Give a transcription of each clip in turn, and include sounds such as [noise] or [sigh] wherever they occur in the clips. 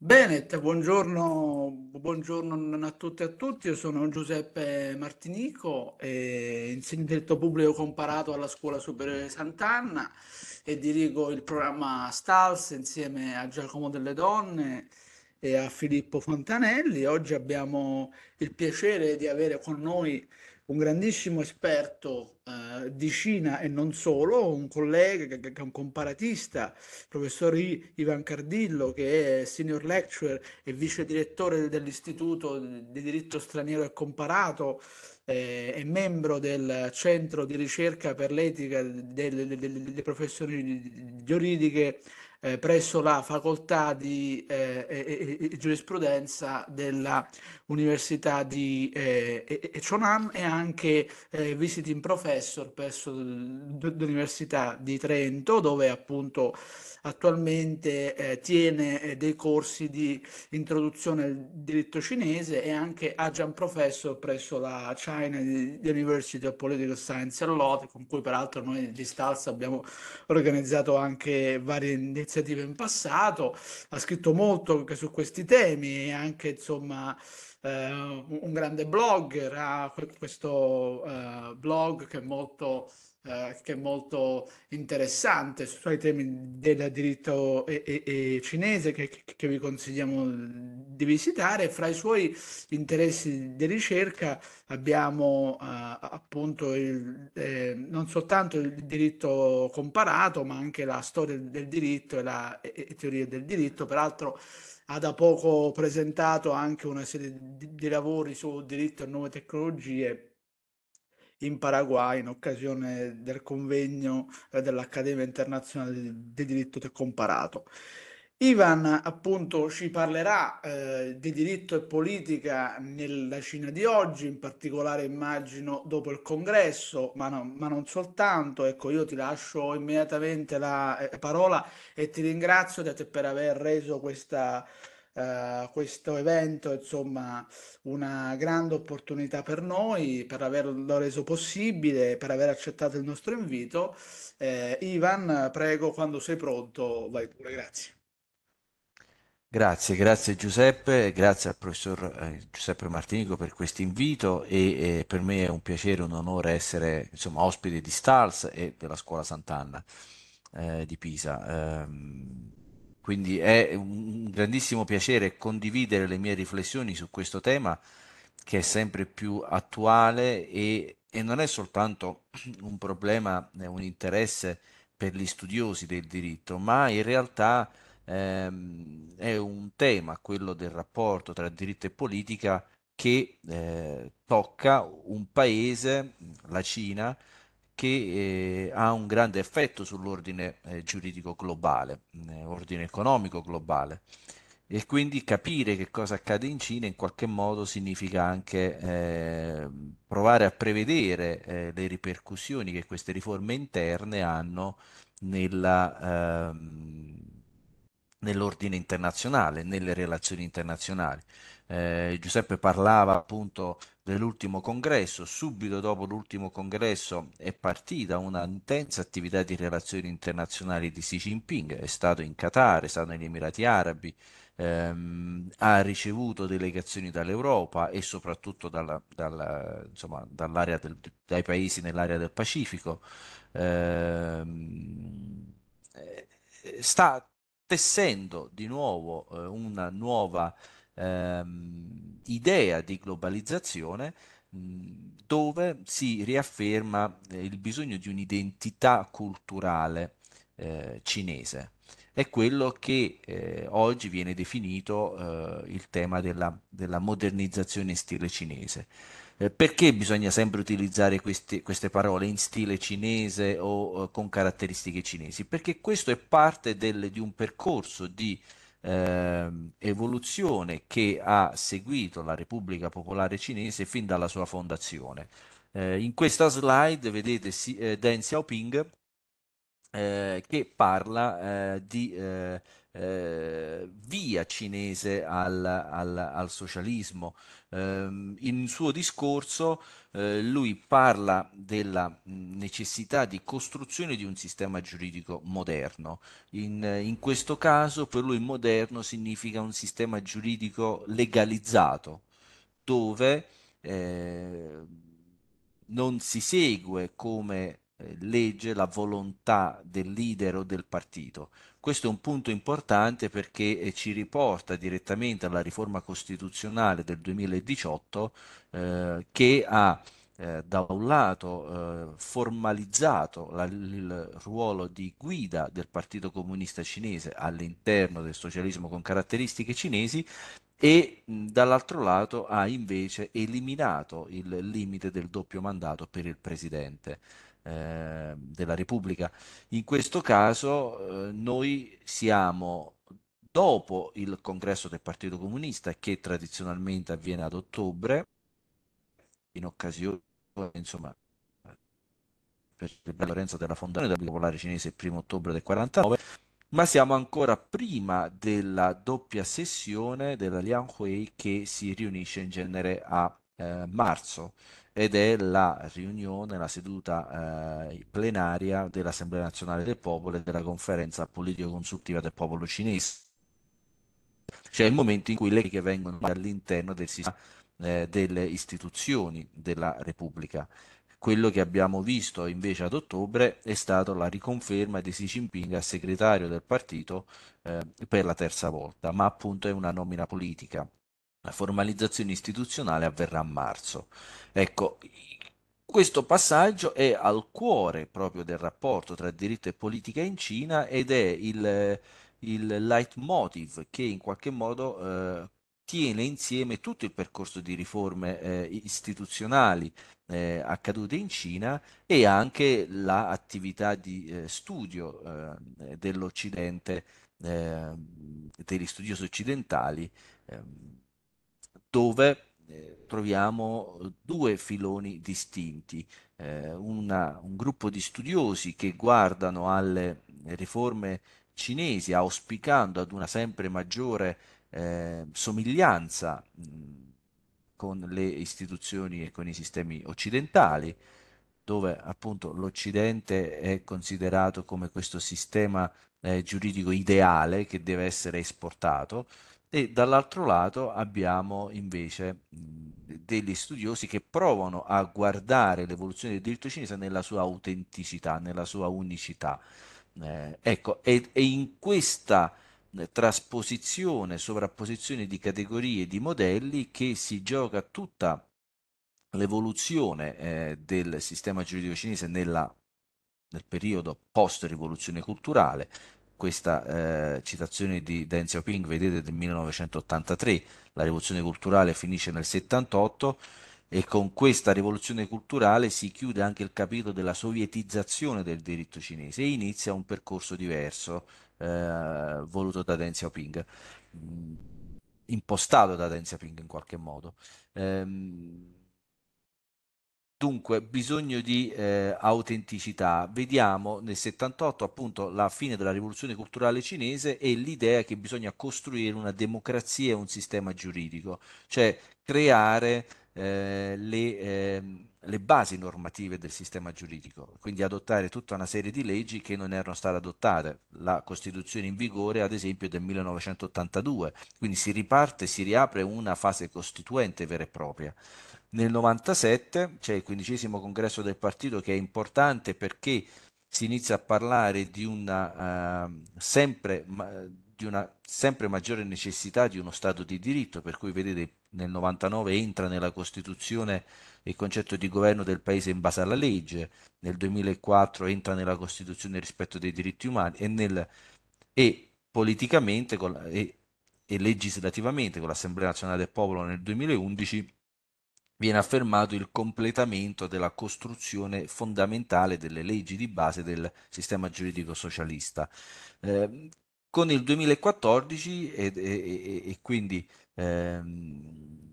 Bene, buongiorno, buongiorno, a tutti e a tutti, io sono Giuseppe Martinico, eh, insegno pubblico comparato alla Scuola Superiore Sant'Anna e dirigo il programma STALS insieme a Giacomo delle Donne e a Filippo Fontanelli. Oggi abbiamo il piacere di avere con noi un grandissimo esperto eh, di Cina e non solo, un collega che, che, è un comparatista, il professor Ivan Cardillo, che è senior lecturer e vice direttore dell'Istituto di diritto straniero e comparato, eh, è membro del centro di ricerca per l'etica delle, delle, delle professioni giuridiche eh, presso la facoltà di eh, e, e, giurisprudenza dell'Università di eh, Chonam e anche eh, visiting professor presso l'Università eh, di Trento dove appunto attualmente eh, tiene eh, dei corsi di introduzione al diritto cinese e anche adjunct professor presso la China University of Political Science and Law, con cui peraltro noi di Stals abbiamo organizzato anche varie iniziative in passato, ha scritto molto anche su questi temi e anche insomma eh, un grande blogger, ha questo eh, blog che è molto eh, che è molto interessante sui temi del diritto e, e, e cinese che, che, vi consigliamo di visitare. Fra i suoi interessi di ricerca abbiamo eh, appunto il, eh, non soltanto il diritto comparato, ma anche la storia del diritto e la e, teoria del diritto. Peraltro ha da poco presentato anche una serie di, di lavori su diritto e nuove tecnologie in Paraguay in occasione del convegno eh, dell'Accademia Internazionale di Diritto Comparato. Ivan appunto ci parlerà eh, di diritto e politica nella Cina di oggi, in particolare immagino dopo il congresso, ma, no, ma non soltanto. Ecco, io ti lascio immediatamente la eh, parola e ti ringrazio te per aver reso questa, eh, questo evento, insomma, una grande opportunità per noi, per averlo reso possibile, per aver accettato il nostro invito. Eh, Ivan, prego, quando sei pronto, vai pure, grazie. Grazie, grazie Giuseppe, grazie al professor eh, Giuseppe Martinico per questo invito e, e, per me è un piacere, un onore essere insomma, ospite di STARS e della Scuola Sant'Anna eh, di Pisa. Eh, quindi è un grandissimo piacere condividere le mie riflessioni su questo tema che è sempre più attuale e, e non è soltanto [clears throat] un problema, eh, un interesse per gli studiosi del diritto, ma in realtà ehm, è un tema, quello del rapporto tra diritto e politica, che eh, tocca un paese, la Cina, che eh, ha un grande effetto sull'ordine eh, giuridico globale, eh, ordine economico globale. E quindi capire che cosa accade in Cina in qualche modo significa anche eh, provare a prevedere eh, le ripercussioni che queste riforme interne hanno nella, ehm, nell'ordine internazionale, nelle relazioni internazionali. Eh, Giuseppe parlava appunto dell'ultimo congresso. Subito dopo l'ultimo congresso è partita una intensa attività di relazioni internazionali di Xi Jinping, è stato in Qatar, è stato negli Emirati Arabi, ehm, ha ricevuto delegazioni dall'Europa e soprattutto dalla, dalla, insomma, del, dai paesi nell'area del Pacifico. Ehm, eh, sta tessendo di nuovo eh, una nuova ehm, idea di globalizzazione dove si riafferma eh, il bisogno di un'identità culturale eh, cinese. È quello che eh, oggi viene definito eh, il tema della, della modernizzazione in stile cinese eh, perché bisogna sempre utilizzare questi, queste parole in stile cinese o eh, con caratteristiche cinesi? Perché questo è parte del, di un percorso di eh, evoluzione che ha seguito la Repubblica Popolare Cinese fin dalla sua fondazione. Eh, in questa slide vedete si, eh, Deng Xiaoping eh, che parla eh, di eh, via cinese al, al, al socialismo. Ehm, in suo discorso eh, lui parla della necessità di costruzione di un sistema giuridico moderno. In, in questo caso per lui moderno significa un sistema giuridico legalizzato, dove eh, non si segue come eh, legge la volontà del leader o del partito, questo è un punto importante perché eh, ci riporta direttamente alla riforma costituzionale del 2018 eh, che ha eh, da un lato eh, formalizzato la, il ruolo di guida del Partito Comunista Cinese all'interno del socialismo con caratteristiche cinesi e dall'altro lato ha invece eliminato il limite del doppio mandato per il Presidente. Ehm, della Repubblica. In questo caso eh, noi siamo dopo il congresso del Partito Comunista che tradizionalmente avviene ad ottobre, in occasione insomma, per Lorenzo della Fondazione della Popolare Cinese il primo ottobre del 49, ma siamo ancora prima della doppia sessione della Liang che si riunisce in genere a eh, marzo ed è la riunione, la seduta eh, plenaria dell'Assemblea Nazionale del Popolo e della conferenza politico-consultiva del popolo cinese. Cioè il momento in cui le che vengono all'interno del sistema eh, delle istituzioni della Repubblica. Quello che abbiamo visto invece ad ottobre è stata la riconferma di Xi Jinping a segretario del partito eh, per la terza volta, ma appunto è una nomina politica la formalizzazione istituzionale avverrà a marzo. Ecco, questo passaggio è al cuore proprio del rapporto tra diritto e politica in Cina ed è il, il leitmotiv che in qualche modo eh, tiene insieme tutto il percorso di riforme eh, istituzionali eh, accadute in Cina e anche l'attività di eh, studio eh, dell'Occidente, eh, degli studiosi occidentali ehm, dove eh, troviamo eh, due filoni distinti, eh, una, un gruppo di studiosi che guardano alle riforme cinesi auspicando ad una sempre maggiore eh, somiglianza mh, con le istituzioni e con i sistemi occidentali, dove appunto l'Occidente è considerato come questo sistema eh, giuridico ideale che deve essere esportato, e dall'altro lato abbiamo invece degli studiosi che provano a guardare l'evoluzione del diritto cinese nella sua autenticità, nella sua unicità. Eh, ecco, e, in questa trasposizione, sovrapposizione di categorie, di modelli che si gioca tutta l'evoluzione eh, del sistema giuridico cinese nella, nel periodo post-rivoluzione culturale, questa eh, citazione di Deng Xiaoping, vedete, del 1983, la rivoluzione culturale finisce nel 78 e con questa rivoluzione culturale si chiude anche il capitolo della sovietizzazione del diritto cinese e inizia un percorso diverso eh, voluto da Deng Xiaoping, mm, impostato da Deng Xiaoping in qualche modo. Ehm, Dunque, bisogno di eh, autenticità. Vediamo nel 78 appunto la fine della rivoluzione culturale cinese e l'idea che bisogna costruire una democrazia e un sistema giuridico, cioè creare eh, le, eh, le, basi normative del sistema giuridico, quindi adottare tutta una serie di leggi che non erano state adottate, la Costituzione in vigore ad esempio del 1982, quindi si riparte, si riapre una fase costituente vera e propria nel 97 c'è il quindicesimo congresso del partito che è importante perché si inizia a parlare di una, uh, sempre, ma, di una sempre maggiore necessità di uno Stato di diritto, per cui vedete nel 99 entra nella Costituzione il concetto di governo del paese in base alla legge, nel 2004 entra nella Costituzione il rispetto dei diritti umani e, nel, e politicamente con, e, e legislativamente con l'Assemblea Nazionale del Popolo nel 2011 viene affermato il completamento della costruzione fondamentale delle leggi di base del sistema giuridico socialista. Eh, con il 2014 e, e, e quindi ehm,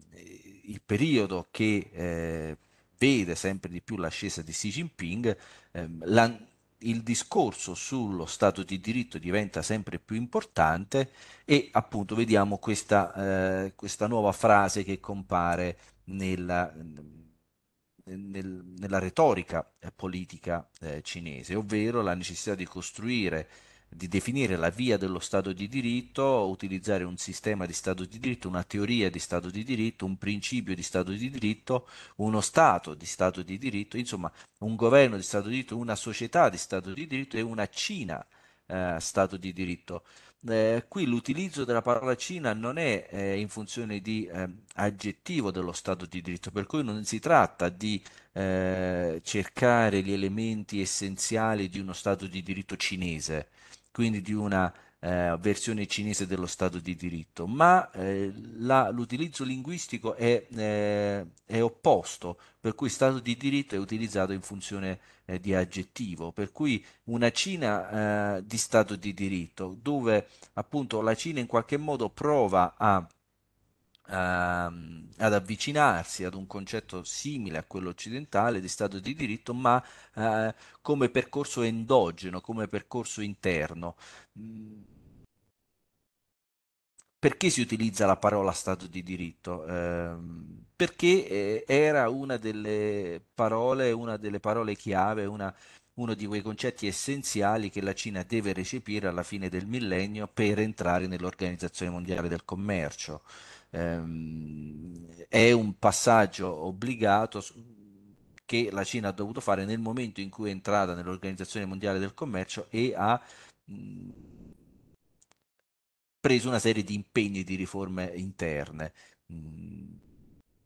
il periodo che eh, vede sempre di più l'ascesa di Xi Jinping, ehm, la, il discorso sullo Stato di diritto diventa sempre più importante e appunto vediamo questa, eh, questa nuova frase che compare nella, nel, nella retorica eh, politica eh, cinese, ovvero la necessità di costruire di definire la via dello Stato di diritto, utilizzare un sistema di Stato di diritto, una teoria di Stato di diritto, un principio di Stato di diritto, uno Stato di Stato di diritto, insomma un governo di Stato di diritto, una società di Stato di diritto e una Cina eh, Stato di diritto. Eh, qui l'utilizzo della parola Cina non è eh, in funzione di eh, aggettivo dello Stato di diritto, per cui non si tratta di eh, cercare gli elementi essenziali di uno Stato di diritto cinese, quindi di una eh, versione cinese dello Stato di diritto, ma eh, la, l'utilizzo linguistico è, eh, è, opposto, per cui Stato di diritto è utilizzato in funzione eh, di aggettivo, per cui una Cina eh, di Stato di diritto, dove appunto la Cina in qualche modo prova a Ehm, ad avvicinarsi ad un concetto simile a quello occidentale di Stato di diritto, ma eh, come percorso endogeno, come percorso interno. Mm. Perché si utilizza la parola Stato di diritto? Ehm, eh, perché era una delle parole, una delle parole chiave, una, uno di quei concetti essenziali che la Cina deve recepire alla fine del millennio per entrare nell'Organizzazione Mondiale del Commercio ehm, è un passaggio obbligato che la Cina ha dovuto fare nel momento in cui è entrata nell'Organizzazione Mondiale del Commercio e ha mhmm, preso una serie di impegni di riforme interne. Mhmm,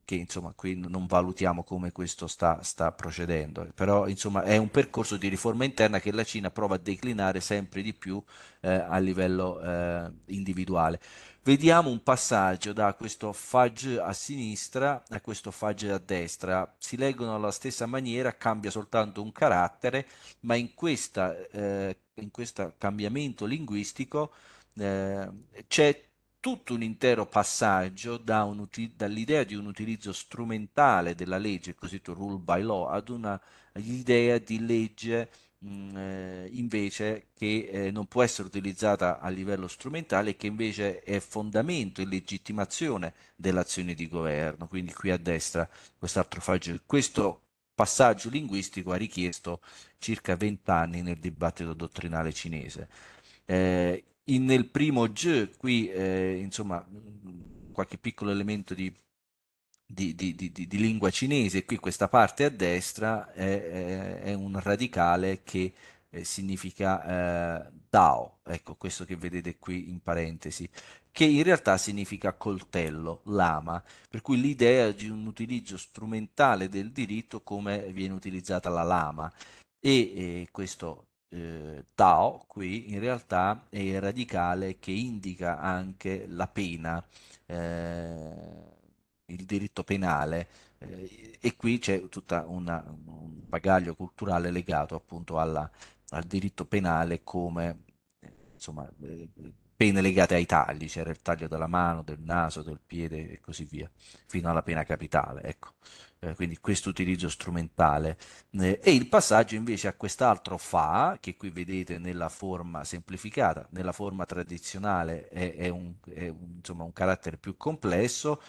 che insomma qui non valutiamo come questo sta, sta, procedendo, però insomma è un percorso di riforma interna che la Cina prova a declinare sempre di più eh, a livello eh, individuale vediamo un passaggio da questo fudge a sinistra a questo fudge a destra. Si leggono alla stessa maniera, cambia soltanto un carattere, ma in, questa, eh, in questo cambiamento linguistico eh, c'è tutto un intero passaggio da un, dall'idea di un utilizzo strumentale della legge, cosiddetto rule by law, ad un'idea di legge Mm, eh, invece che eh, non può essere utilizzata a livello strumentale e che invece è fondamento e legittimazione dell'azione di governo. Quindi qui a destra quest'altro faggio, questo passaggio linguistico ha richiesto circa 20 anni nel dibattito dottrinale cinese. Eh, in, nel primo G qui eh, insomma mm, qualche piccolo elemento di di, di, di, di, lingua cinese, qui questa parte a destra è, è, un radicale che eh, significa eh, Dao, ecco questo che vedete qui in parentesi, che in realtà significa coltello, lama, per cui l'idea di un utilizzo strumentale del diritto come viene utilizzata la lama e eh, questo eh, Dao qui in realtà è il radicale che indica anche la pena eh, il diritto penale eh, e qui c'è tutto un bagaglio culturale legato appunto alla, al diritto penale come eh, insomma, eh, pene legate ai tagli, c'era il taglio della mano, del naso, del piede e così via, fino alla pena capitale. Ecco. Eh, quindi questo utilizzo strumentale. Eh, e il passaggio invece a quest'altro fa, che qui vedete nella forma semplificata, nella forma tradizionale è, è, un, è un, insomma, un carattere più complesso,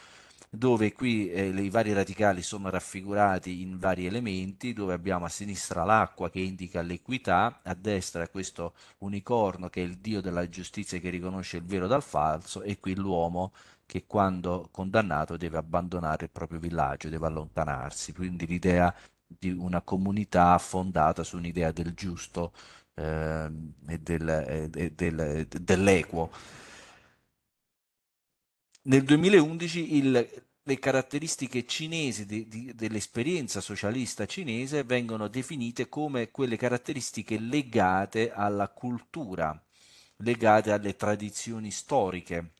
dove qui eh, i vari radicali sono raffigurati in vari elementi, dove abbiamo a sinistra l'acqua che indica l'equità, a destra questo unicorno che è il dio della giustizia che riconosce il vero dal falso e qui l'uomo che quando condannato deve abbandonare il proprio villaggio, deve allontanarsi, quindi l'idea di una comunità fondata su un'idea del giusto eh, e, del, e del, dell'equo nel 2011 il, le caratteristiche cinesi di, di, dell'esperienza socialista cinese vengono definite come quelle caratteristiche legate alla cultura, legate alle tradizioni storiche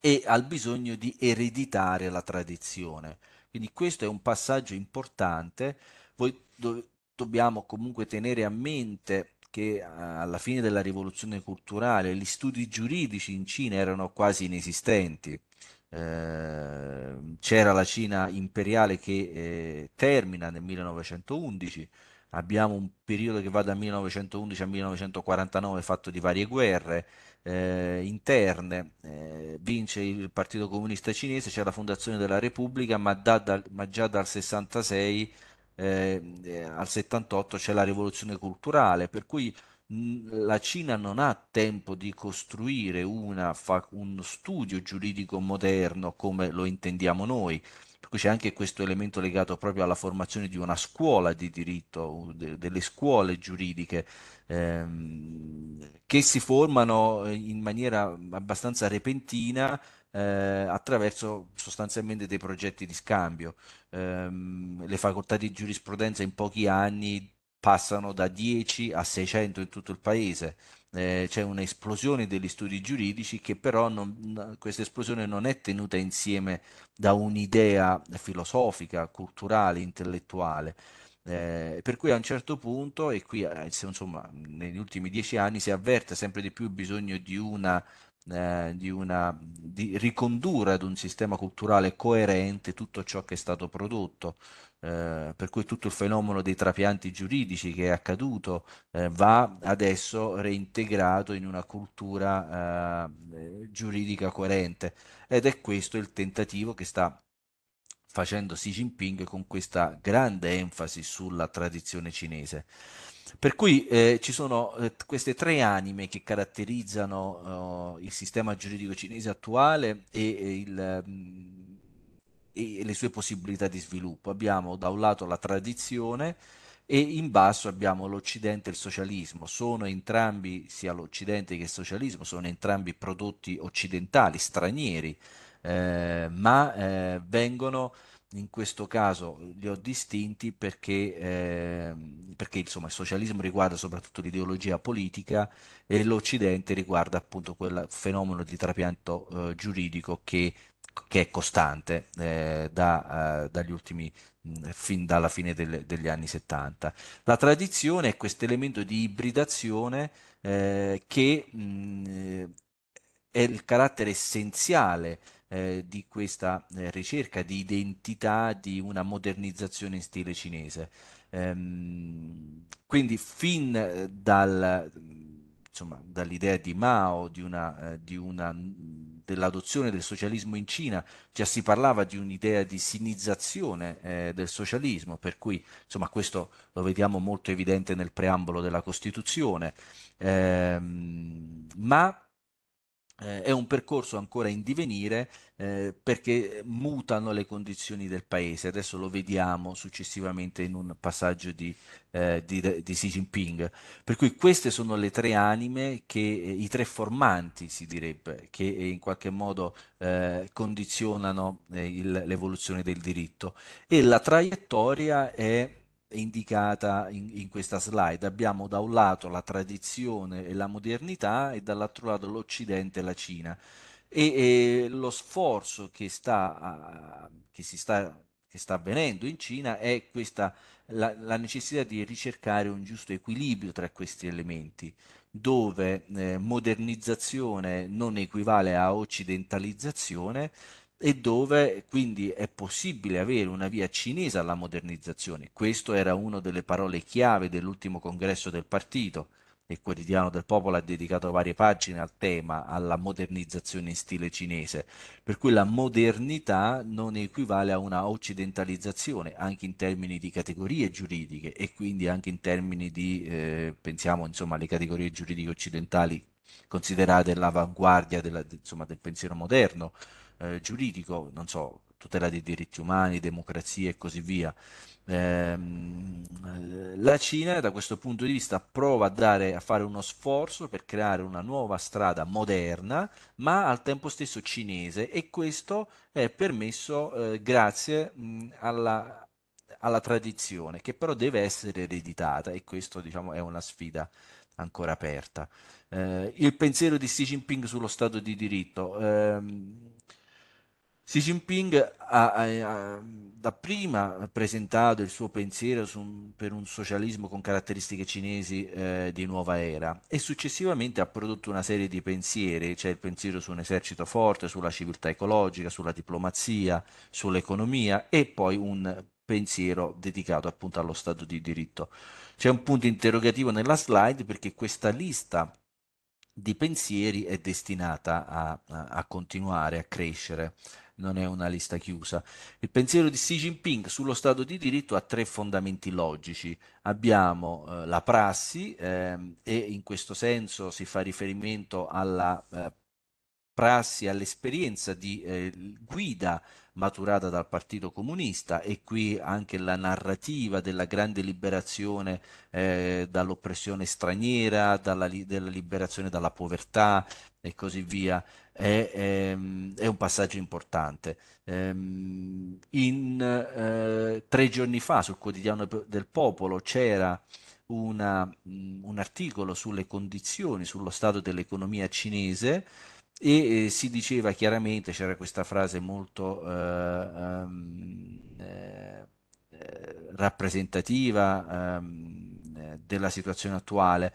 e al bisogno di ereditare la tradizione. Quindi questo è un passaggio importante, voi do, dobbiamo comunque tenere a mente che eh, alla fine della rivoluzione culturale gli studi giuridici in Cina erano quasi inesistenti. Eh, c'era la Cina imperiale che eh, termina nel 1911, abbiamo un periodo che va dal 1911 al 1949 fatto di varie guerre eh, interne, eh, vince il Partito Comunista Cinese, c'è la fondazione della Repubblica, ma, da, da, ma già dal 66 Ehm, eh, al 78 c'è la rivoluzione culturale, per cui la Cina non ha tempo di costruire una, uno studio giuridico moderno come lo intendiamo noi. Per cui c'è anche questo elemento legato proprio alla formazione di una scuola di diritto, de, delle scuole giuridiche ehm, che si formano in maniera abbastanza repentina eh, attraverso sostanzialmente dei progetti di scambio ehm, le facoltà di giurisprudenza in pochi anni passano da 10 a 600 in tutto il paese. Eh, c'è un'esplosione degli studi giuridici che però non, questa esplosione non è tenuta insieme da un'idea filosofica, culturale, intellettuale. Eh, per cui a un certo punto, e qui eh, insomma, negli ultimi dieci anni si avverte sempre di più il bisogno di una eh, di, una, di, ricondurre ad un sistema culturale coerente tutto ciò che è stato prodotto. Eh, per cui tutto il fenomeno dei trapianti giuridici che è accaduto eh, va adesso reintegrato in una cultura eh, giuridica coerente ed è questo il tentativo che sta facendo Xi Jinping con questa grande enfasi sulla tradizione cinese. Per cui eh, ci sono eh, queste tre anime che caratterizzano eh, il sistema giuridico cinese attuale e, e, il, mm, e, le sue possibilità di sviluppo. Abbiamo da un lato la tradizione e in basso abbiamo l'Occidente e il socialismo. Sono entrambi, sia l'Occidente che il socialismo, sono entrambi prodotti occidentali, stranieri, eh, ma eh, vengono in questo caso li ho distinti perché, eh, perché insomma, il socialismo riguarda soprattutto l'ideologia politica e l'Occidente riguarda appunto quel fenomeno di trapianto eh, giuridico che, che, è costante eh, da, eh, dagli ultimi, fin dalla fine del, degli anni 70. La tradizione è questo elemento di ibridazione eh, che mh, è il carattere essenziale eh, di questa eh, ricerca di identità, di una modernizzazione in stile cinese. Ehm, quindi fin eh, dal, insomma, dall'idea di Mao, di una, di una, mm, dell'adozione del socialismo in Cina, già si parlava di un'idea di sinizzazione eh, del socialismo, per cui insomma, questo lo vediamo molto evidente nel preambolo della Costituzione, ehm, ma eh, è un percorso ancora in divenire eh, perché mutano le condizioni del paese. Adesso lo vediamo successivamente in un passaggio di, eh, di, di Xi Jinping. Per cui queste sono le tre anime, che, eh, i tre formanti si direbbe, che eh, in qualche modo eh, condizionano il, l'evoluzione del diritto. E la traiettoria è indicata in, in, questa slide. Abbiamo da un lato la tradizione e la modernità e dall'altro lato l'Occidente e la Cina. E, e lo sforzo che, sta, che, sta, che sta, avvenendo in Cina è questa, la, la, necessità di ricercare un giusto equilibrio tra questi elementi, dove eh, modernizzazione non equivale a occidentalizzazione, e dove quindi è possibile avere una via cinese alla modernizzazione. Questo era una delle parole chiave dell'ultimo congresso del partito. Il quotidiano del popolo ha dedicato varie pagine al tema, alla modernizzazione in stile cinese, per cui la modernità non equivale a una occidentalizzazione, anche in termini di categorie giuridiche e quindi anche in termini di, eh, pensiamo insomma alle categorie giuridiche occidentali considerate l'avanguardia della, insomma, del pensiero moderno, eh, giuridico, non so, tutela dei diritti umani, democrazia e così via. Ehm, eh, la Cina da questo punto di vista prova a, dare, a, fare uno sforzo per creare una nuova strada moderna, ma al tempo stesso cinese e questo è permesso eh, grazie mh, alla, alla, tradizione che però deve essere ereditata e questo diciamo, è una sfida ancora aperta. Eh, il pensiero di Xi Jinping sullo Stato di diritto. Ehm, Xi Jinping ha, ha, ha dapprima presentato il suo pensiero un, per un socialismo con caratteristiche cinesi eh, di nuova era e successivamente ha prodotto una serie di pensieri, cioè il pensiero su un esercito forte, sulla civiltà ecologica, sulla diplomazia, sull'economia e poi un pensiero dedicato appunto allo Stato di diritto. C'è un punto interrogativo nella slide perché questa lista di pensieri è destinata a, a continuare a crescere non è una lista chiusa. Il pensiero di Xi Jinping sullo Stato di diritto ha tre fondamenti logici. Abbiamo eh, la prassi eh, e in questo senso si fa riferimento alla eh, prassi, all'esperienza di eh, guida maturata dal Partito Comunista e qui anche la narrativa della grande liberazione eh, dall'oppressione straniera, dalla, della liberazione dalla povertà e così via, è, è, ehm, è un passaggio importante. Ehm, in, eh, tre giorni fa sul quotidiano del popolo c'era una, un articolo sulle condizioni, sullo stato dell'economia cinese, e eh, si diceva chiaramente, c'era questa frase molto eh, um, eh, rappresentativa ehm, eh, della situazione attuale.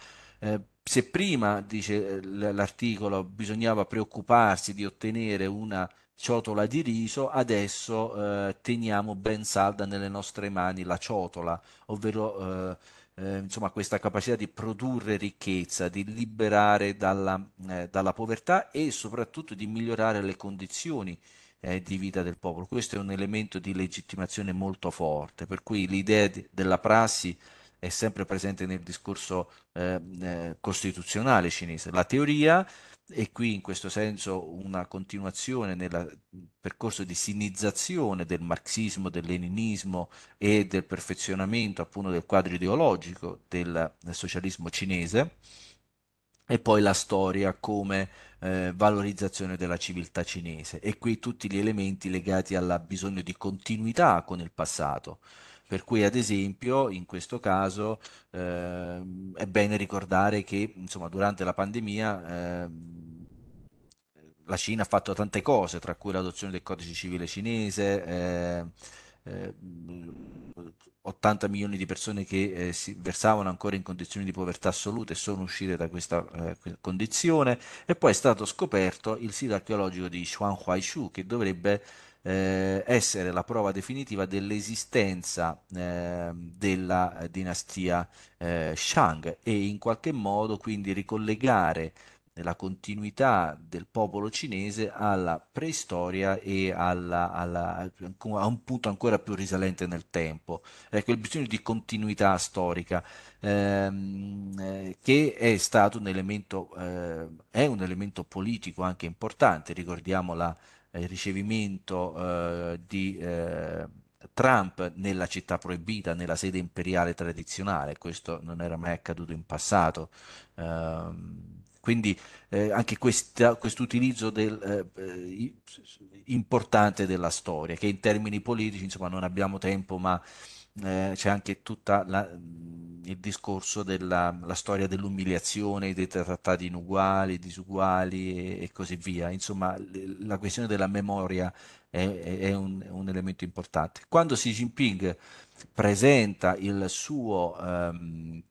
se prima, dice l'articolo, bisognava preoccuparsi di ottenere una ciotola di riso, adesso teniamo ben salda nelle nostre mani la ciotola, ovvero eh, insomma, questa capacità di produrre ricchezza, di liberare dalla, eh, dalla povertà e soprattutto di migliorare le condizioni eh, di vita del popolo. Questo è un elemento di legittimazione molto forte, per cui l'idea di, della prassi è sempre presente nel discorso ehm, eh, costituzionale cinese. La teoria, e qui in questo senso una continuazione nel percorso di sinizzazione del marxismo, del leninismo e del perfezionamento appunto del quadro ideologico del, del socialismo cinese, e poi la storia come eh, valorizzazione della civiltà cinese e qui tutti gli elementi legati al bisogno di continuità con il passato. Per cui, ad esempio, in questo caso eh, è bene ricordare che insomma, durante la pandemia eh, la Cina ha fatto tante cose, tra cui l'adozione del codice civile cinese. Eh, 80 eh, milioni di persone che eh, si versavano ancora in condizioni di povertà assolute sono uscite da questa eh, condizione e poi è stato scoperto il sito archeologico di Xuanhuaishu che dovrebbe eh, essere la prova definitiva dell'esistenza ehm, eh, della dinastia eh, Shang e in qualche modo quindi ricollegare la continuità del popolo cinese alla preistoria e alla, alla, a un punto ancora più risalente nel tempo. Ecco, il bisogno di continuità storica ehm, eh, che è stato un elemento, eh, è un elemento politico anche importante, ricordiamo la il eh, ricevimento eh, di eh, Trump nella città proibita, nella sede imperiale tradizionale, questo non era mai accaduto in passato. Ehm, eh, quindi anche questo utilizzo eh, importante della storia, che in termini politici insomma, non abbiamo tempo, ma eh, c'è anche tutta la, il discorso della storia dell'umiliazione, dei trattati inuguali, disuguali e, e così via. Insomma, le, la questione della memoria è, è, è un, un, elemento importante. Quando Xi Jinping presenta il suo ehm,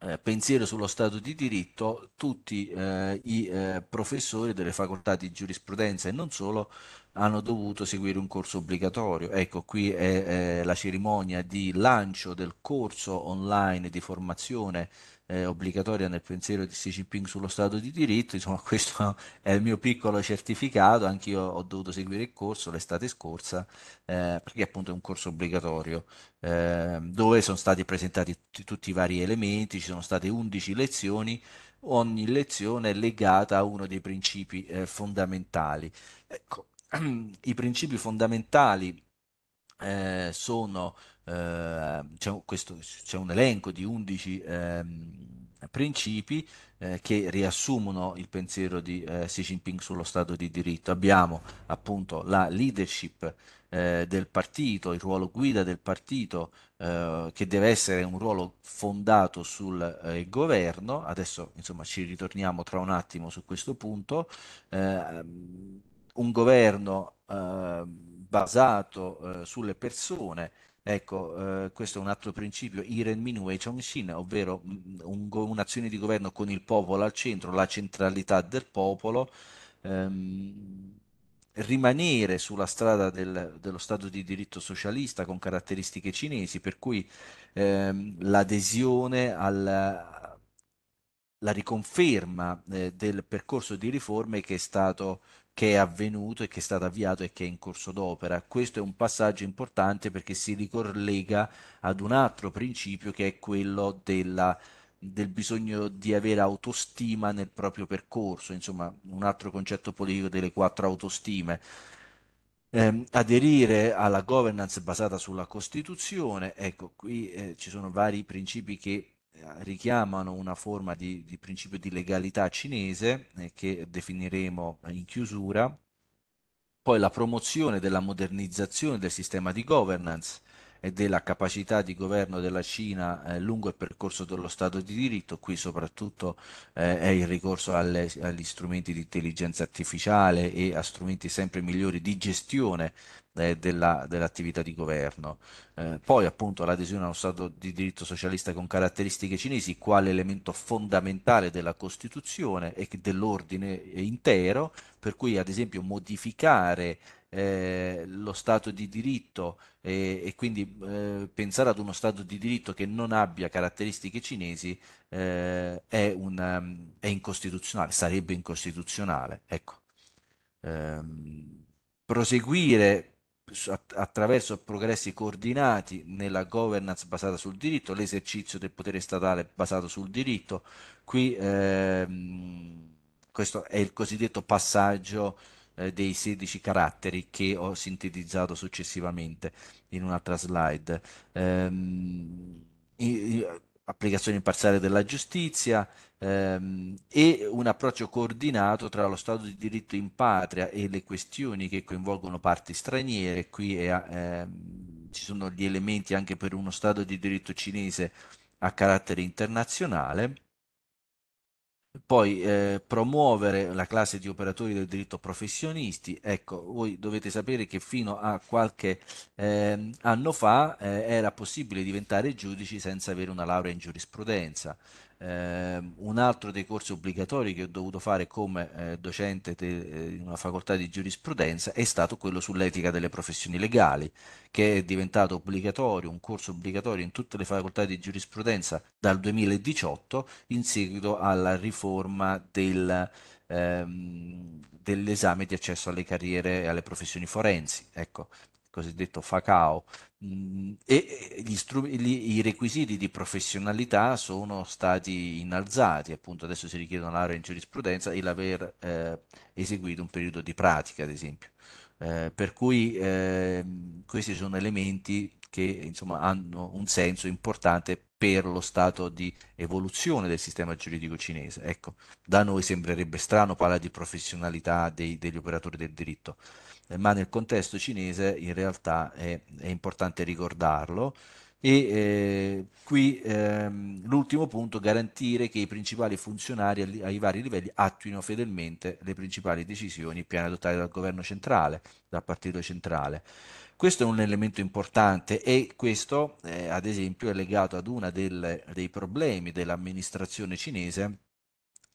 eh, pensiero sullo Stato di diritto, tutti eh, i eh, professori delle facoltà di giurisprudenza e non solo hanno dovuto seguire un corso obbligatorio. Ecco, qui è, è la cerimonia di lancio del corso online di formazione eh, obbligatoria nel pensiero di Xi Jinping sullo Stato di diritto. Insomma, [laughs] questo è il mio piccolo certificato. Anch'io ho dovuto seguire il corso l'estate scorsa, eh, perché appunto è un corso obbligatorio, eh, dove sono stati presentati t- tutti i vari elementi, ci sono state 11 lezioni ogni lezione è legata a uno dei principi eh, fondamentali. Ecco, i principi fondamentali eh, sono, eh, c'è, questo, c'è, un elenco di 11 ehm, eh, principi che riassumono il pensiero di eh, Xi Jinping sullo Stato di diritto. Abbiamo appunto la leadership eh, del partito, il ruolo guida del partito eh, che deve essere un ruolo fondato sul governo. Adesso insomma ci ritorniamo tra un attimo su questo punto eh, un governo eh, basato eh, sulle persone, ecco, eh, questo è un altro principio, Iren Minu e Chongshin, ovvero mm, un, un'azione di governo con il popolo al centro, la centralità del popolo, ehm, rimanere sulla strada del, dello Stato di diritto socialista con caratteristiche cinesi, per cui ehm, l'adesione al, la riconferma eh, del percorso di riforme che è stato che è avvenuto e che è stato avviato e che è in corso d'opera. Questo è un passaggio importante perché si ricollega ad un altro principio che è quello della del bisogno di avere autostima nel proprio percorso, insomma un altro concetto politico delle quattro autostime. Eh, aderire alla governance basata sulla Costituzione, ecco qui eh, ci sono vari principi che eh, richiamano una forma di, di principio di legalità cinese eh, che definiremo in chiusura, poi la promozione della modernizzazione del sistema di governance e della capacità di governo della Cina eh, lungo il percorso dello Stato di diritto, qui soprattutto eh, è il ricorso alle, agli strumenti di intelligenza artificiale e a strumenti sempre migliori di gestione eh, della, dell'attività di governo. Eh, poi appunto l'adesione a uno Stato di diritto socialista con caratteristiche cinesi, quale elemento fondamentale della Costituzione e dell'ordine intero, per cui ad esempio modificare eh, lo Stato di diritto eh, e, quindi eh, pensare ad uno Stato di diritto che non abbia caratteristiche cinesi eh, è, un, ehm, è, incostituzionale, sarebbe incostituzionale. Ecco. Ehm, proseguire attraverso progressi coordinati nella governance basata sul diritto, l'esercizio del potere statale basato sul diritto. Qui ehm, questo è il cosiddetto passaggio eh, dei 16 caratteri che ho sintetizzato successivamente in un'altra slide. Ehm, applicazione imparziale della giustizia ehm, e un approccio coordinato tra lo Stato di diritto in patria e le questioni che coinvolgono parti straniere. Qui è, ehm, ci sono gli elementi anche per uno Stato di diritto cinese a carattere internazionale poi eh, promuovere la classe di operatori del diritto professionisti, ecco, voi dovete sapere che fino a qualche eh, anno fa eh, era possibile diventare giudici senza avere una laurea in giurisprudenza. Eh, un altro dei corsi obbligatori che ho dovuto fare come eh, docente eh, in una facoltà di giurisprudenza è stato quello sull'etica delle professioni legali, che è diventato obbligatorio, un corso obbligatorio in tutte le facoltà di giurisprudenza dal 2018 in seguito alla riforma del, ehm, dell'esame di accesso alle carriere e alle professioni forensi. Ecco, cosiddetto FACAO, mm, e gli, i requisiti di professionalità sono stati innalzati, appunto adesso si richiedono l'area in giurisprudenza e l'aver eh, eseguito un periodo di pratica, ad esempio. Eh, per cui eh, questi sono elementi che insomma, hanno un senso importante per lo stato di evoluzione del sistema giuridico cinese. Ecco, da noi sembrerebbe strano parlare di professionalità dei, degli operatori del diritto. Eh, ma nel contesto cinese in realtà è, è importante ricordarlo. E eh, qui ehm, l'ultimo punto, garantire che i principali funzionari ai, ai vari livelli attuino fedelmente le principali decisioni e piani adottati dal governo centrale, dal partito centrale. Questo è un elemento importante e questo, eh, ad esempio, è legato ad uno dei problemi dell'amministrazione cinese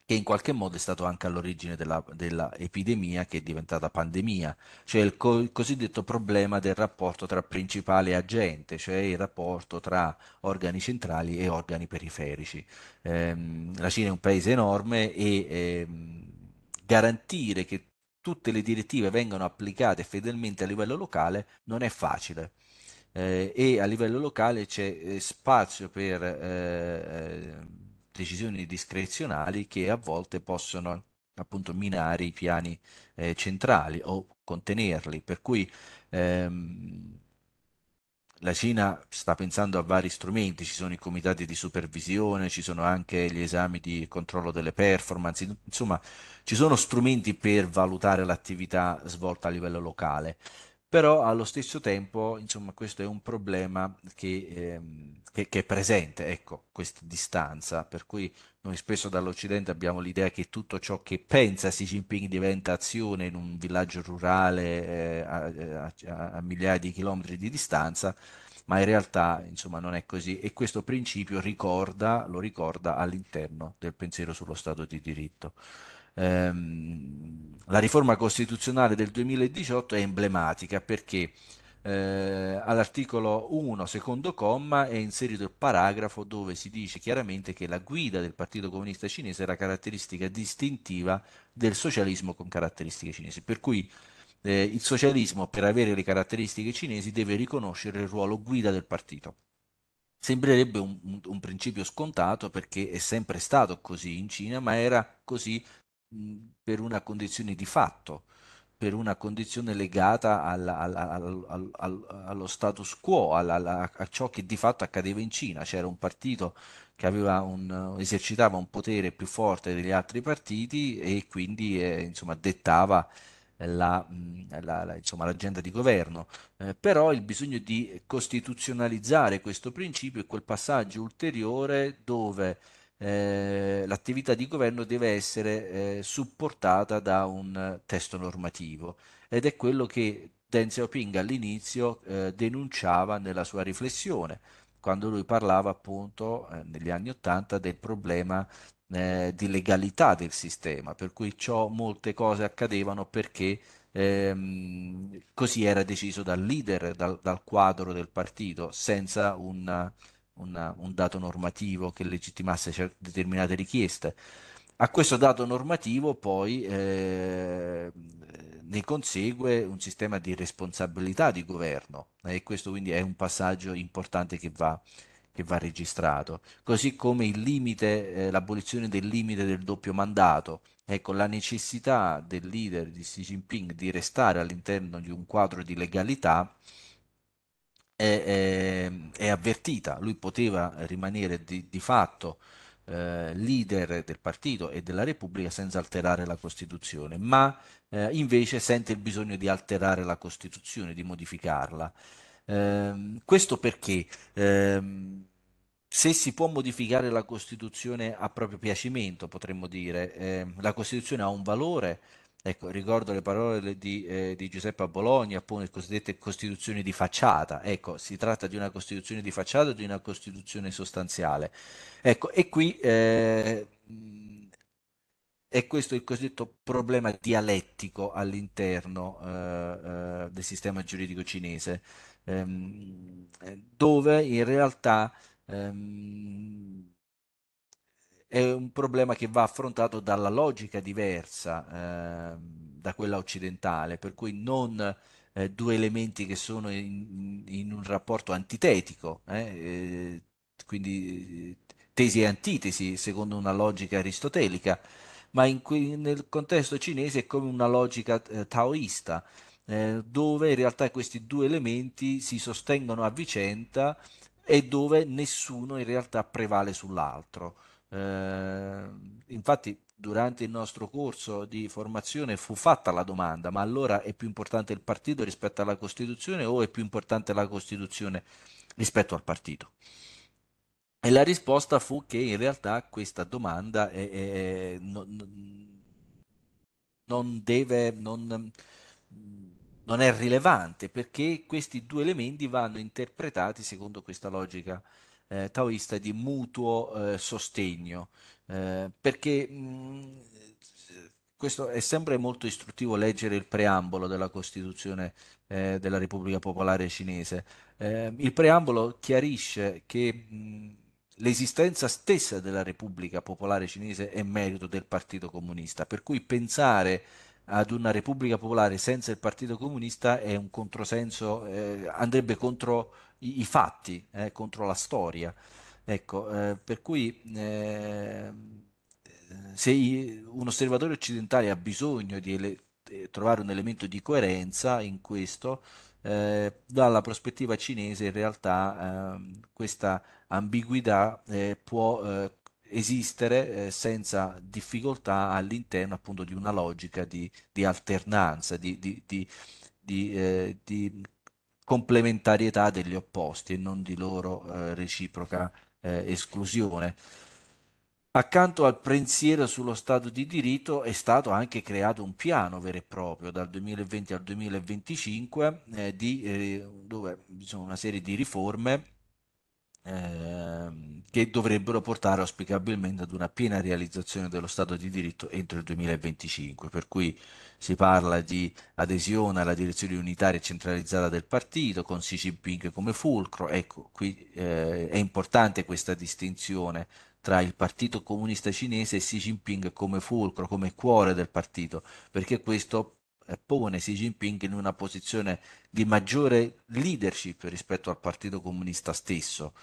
che in qualche modo è stato anche all'origine dell'epidemia che è diventata pandemia, cioè il, co- il, cosiddetto problema del rapporto tra principale e agente, cioè il rapporto tra organi centrali e organi periferici. Eh, la Cina è un paese enorme e eh, garantire che tutte le direttive vengano applicate fedelmente a livello locale non è facile. Eh, e a livello locale c'è eh, spazio per eh, eh, decisioni discrezionali che a volte possono appunto minare i piani eh, centrali o contenerli. Per cui ehm, la Cina sta pensando a vari strumenti, ci sono i comitati di supervisione, ci sono anche gli esami di controllo delle performance, insomma ci sono strumenti per valutare l'attività svolta a livello locale però allo stesso tempo, insomma, questo è un problema che, ehm, che, che, è presente, ecco, questa distanza, per cui noi spesso dall'Occidente abbiamo l'idea che tutto ciò che pensa Xi Jinping diventa azione in un villaggio rurale eh, a, a, a migliaia di chilometri di distanza, ma in realtà insomma non è così e questo principio ricorda, lo ricorda all'interno del pensiero sullo Stato di diritto ehm, la riforma costituzionale del 2018 è emblematica perché eh, all'articolo 1, secondo comma, è inserito il paragrafo dove si dice chiaramente che la guida del Partito Comunista Cinese è la caratteristica distintiva del socialismo con caratteristiche cinesi. Per cui eh, il socialismo, per avere le caratteristiche cinesi, deve riconoscere il ruolo guida del partito. Sembrerebbe un, un principio scontato perché è sempre stato così in Cina, ma era così per una condizione di fatto, per una condizione legata al, al, al, allo status quo, a ciò che di fatto accadeva in Cina. C'era un partito che un, esercitava un potere più forte degli altri partiti e quindi eh, insomma, dettava la, la, la, insomma, l'agenda di governo, eh, però il bisogno di costituzionalizzare questo principio è quel passaggio ulteriore dove eh, l'attività di governo deve essere eh, supportata da un testo normativo ed è quello che Deng Xiaoping all'inizio eh, denunciava nella sua riflessione quando lui parlava appunto eh, negli anni Ottanta del problema eh, di legalità del sistema, per cui ciò molte cose accadevano perché ehm, così era deciso dal leader, dal, dal quadro del partito, senza una, una, un dato normativo che legittimasse determinate richieste. A questo dato normativo poi eh, ne consegue un sistema di responsabilità di governo eh, e questo quindi è un passaggio importante che va, che va registrato, così come limite, eh, l'abolizione del limite del doppio mandato. Ecco, la necessità del leader di Xi Jinping di restare all'interno di un quadro di legalità è, è, avvertita, lui poteva rimanere di, di fatto eh, leader del partito e della Repubblica senza alterare la Costituzione, ma eh, invece sente il bisogno di alterare la Costituzione, di modificarla. Eh, questo perché ehm, se si può modificare la Costituzione a proprio piacimento, potremmo dire, ehm, la Costituzione ha un valore Ecco, ricordo le parole di, eh, di Giuseppe a Bologna, appunto, le cosiddette costituzioni di facciata. Ecco, si tratta di una costituzione di facciata o di una costituzione sostanziale? Ecco, e qui eh, è questo il cosiddetto problema dialettico all'interno eh, eh del sistema giuridico cinese, ehm, dove in realtà ehm, è un problema che va affrontato dalla logica diversa eh, da quella occidentale, per cui non eh, due elementi che sono in, in un rapporto antitetico, eh, eh quindi eh, tesi e antitesi secondo una logica aristotelica, ma cui, nel contesto cinese è come una logica eh, taoista, dove in realtà questi due elementi si sostengono a vicenda e dove nessuno in realtà prevale sull'altro. Eh, infatti durante il nostro corso di formazione fu fatta la domanda, ma allora è più importante il partito rispetto alla Costituzione o è più importante la Costituzione rispetto al partito? E la risposta fu che in realtà questa domanda è, è, non, non, deve, non, non è rilevante perché questi due elementi vanno interpretati secondo questa logica eh, taoista di mutuo eh, sostegno, eh, perché mh, questo è sempre molto istruttivo leggere il preambolo della Costituzione eh, della Repubblica Popolare Cinese. Eh, il preambolo chiarisce che mh, l'esistenza stessa della Repubblica Popolare Cinese è merito del Partito Comunista, per cui pensare ad una Repubblica Popolare senza il Partito Comunista è un controsenso, eh, andrebbe contro i, i fatti, eh, contro la storia. Ecco, eh, per cui eh, se i, un osservatore occidentale ha bisogno di ele- trovare un elemento di coerenza in questo, eh, dalla prospettiva cinese in realtà ehm, questa ambiguità eh, può esistere eh, senza difficoltà all'interno appunto di una logica di, di alternanza, di, di, di, eh, di, complementarietà degli opposti e non di loro eh, reciproca eh, esclusione. Accanto al pensiero sullo Stato di diritto è stato anche creato un piano vero e proprio dal 2020 al 2025 eh, di, dove ci sono una serie di riforme Ehm, che dovrebbero portare auspicabilmente ad una piena realizzazione dello Stato di diritto entro il 2025, per cui si parla di adesione alla direzione unitaria e centralizzata del partito, con Xi Jinping come fulcro, ecco, qui eh, è importante questa distinzione tra il Partito Comunista Cinese e Xi Jinping come fulcro, come cuore del partito, perché questo pone Xi Jinping in una posizione di maggiore leadership rispetto al Partito Comunista stesso.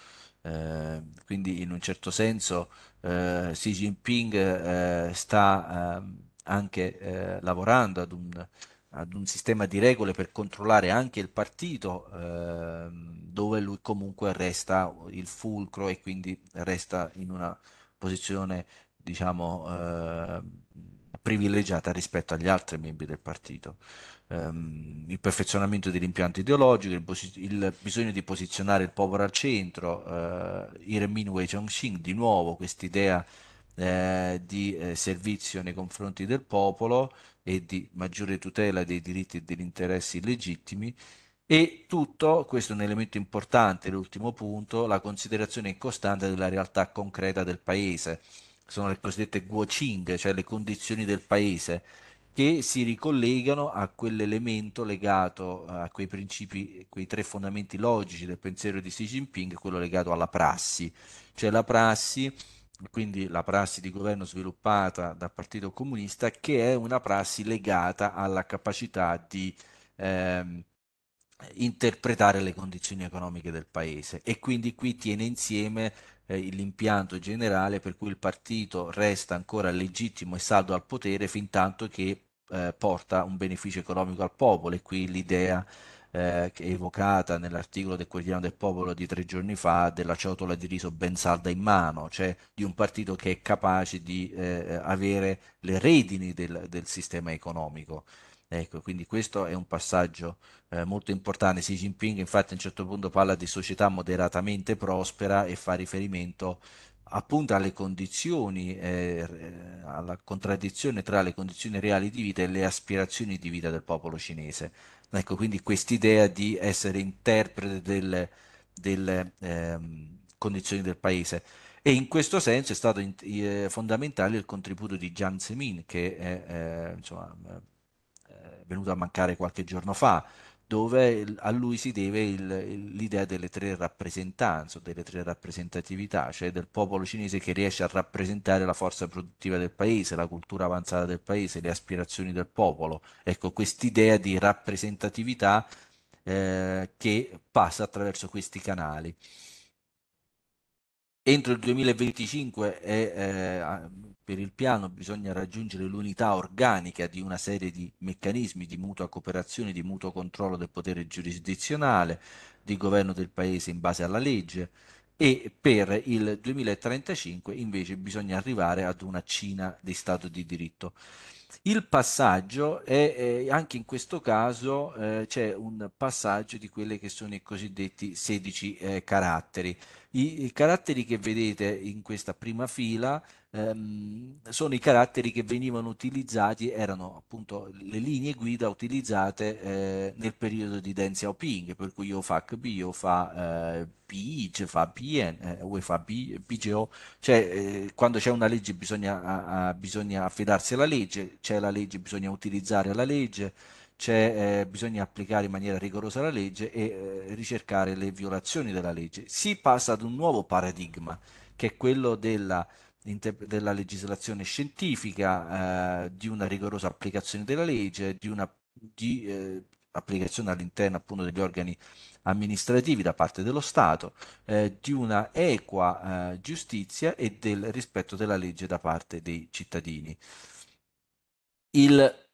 Eh, quindi in un certo senso eh, Xi Jinping eh, sta eh, anche eh, lavorando ad un, ad un, sistema di regole per controllare anche il partito eh, dove lui comunque resta il fulcro e quindi resta in una posizione diciamo privilegiata rispetto agli altri membri del partito. Um, il perfezionamento dell'impianto ideologico, il, posi- il, bisogno di posizionare il popolo al centro, uh, eh, Irmin Wei Chongqing, di nuovo quest'idea eh, di eh, servizio nei confronti del popolo e di maggiore tutela dei diritti e degli interessi legittimi. E tutto, questo è un elemento importante, l'ultimo punto, la considerazione costante della realtà concreta del paese sono le cosiddette guoching, cioè le condizioni del paese, che si ricollegano a quell'elemento legato eh, a quei principi, quei tre fondamenti logici del pensiero di Xi Jinping, quello legato alla prassi, cioè la prassi, quindi la prassi di governo sviluppata dal Partito Comunista, che è una prassi legata alla capacità di ehm, interpretare le condizioni economiche del paese e quindi qui tiene insieme eh, l'impianto generale per cui il partito resta ancora legittimo e saldo al potere fin tanto che eh, porta un beneficio economico al popolo e qui l'idea eh, evocata nell'articolo del Quotidiano del Popolo di tre giorni fa della ciotola di riso ben salda in mano, cioè di un partito che è capace di eh, avere le redini del, del sistema economico. Ecco, quindi questo è un passaggio eh, molto importante. Xi Jinping infatti a un certo punto parla di società moderatamente prospera e fa riferimento appunto alle condizioni, eh, alla contraddizione tra le condizioni reali di vita e le aspirazioni di vita del popolo cinese. Ecco, quindi quest'idea di essere interprete delle, delle ehm, condizioni del paese. E in questo senso è stato in, eh, fondamentale il contributo di Jiang Zemin, che è eh, insomma, venuto a mancare qualche giorno fa, dove a lui si deve il, l'idea delle tre rappresentanze, delle tre rappresentatività, cioè del popolo cinese che riesce a rappresentare la forza produttiva del paese, la cultura avanzata del paese, le aspirazioni del popolo. Ecco, quest'idea di rappresentatività eh, che passa attraverso questi canali entro il 2025 è, eh, per il piano bisogna raggiungere l'unità organica di una serie di meccanismi di mutua cooperazione, di mutuo controllo del potere giurisdizionale, di governo del Paese in base alla legge e per il 2035 invece bisogna arrivare ad una Cina di Stato di diritto il passaggio è, è anche in questo caso eh, c'è un passaggio di quelli che sono i cosiddetti 16 eh, caratteri. I, I caratteri che vedete in questa prima fila ehm, sono i caratteri che venivano utilizzati, erano appunto le linee guida utilizzate eh, nel periodo di Deng Xiaoping, per cui io fa HB, io fa eh, PI, fa PN, eh, UE fa B, PGO, cioè eh, quando c'è una legge bisogna, a, a, bisogna affidarsi alla legge, c'è la legge bisogna utilizzare la legge, eh, bisogna applicare in maniera rigorosa la legge e eh, ricercare le violazioni della legge. Si passa ad un nuovo paradigma che è quello della della legislazione scientifica, eh, di una rigorosa applicazione della legge, di una di, eh, applicazione all'interno appunto degli organi amministrativi da parte dello Stato, eh, di una equa eh, giustizia e del rispetto della legge da parte dei cittadini. Il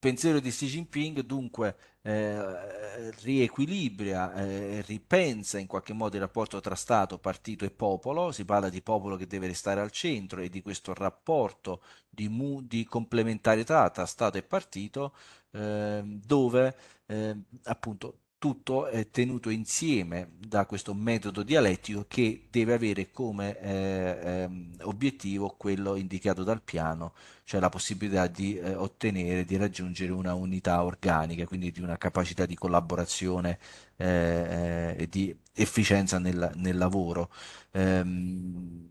pensiero di Xi Jinping dunque eh, riequilibria, eh, ripensa in qualche modo il rapporto tra Stato, partito e popolo, si parla di popolo che deve restare al centro e di questo rapporto di, mu- di complementarietà tra Stato e partito eh, dove ehm, appunto tutto è tenuto insieme da questo metodo dialettico che deve avere come eh, ehm, obiettivo quello indicato dal piano, cioè la possibilità di eh, ottenere, di raggiungere una unità organica, quindi di una capacità di collaborazione eh, eh e di efficienza nel, nel lavoro. Ehm,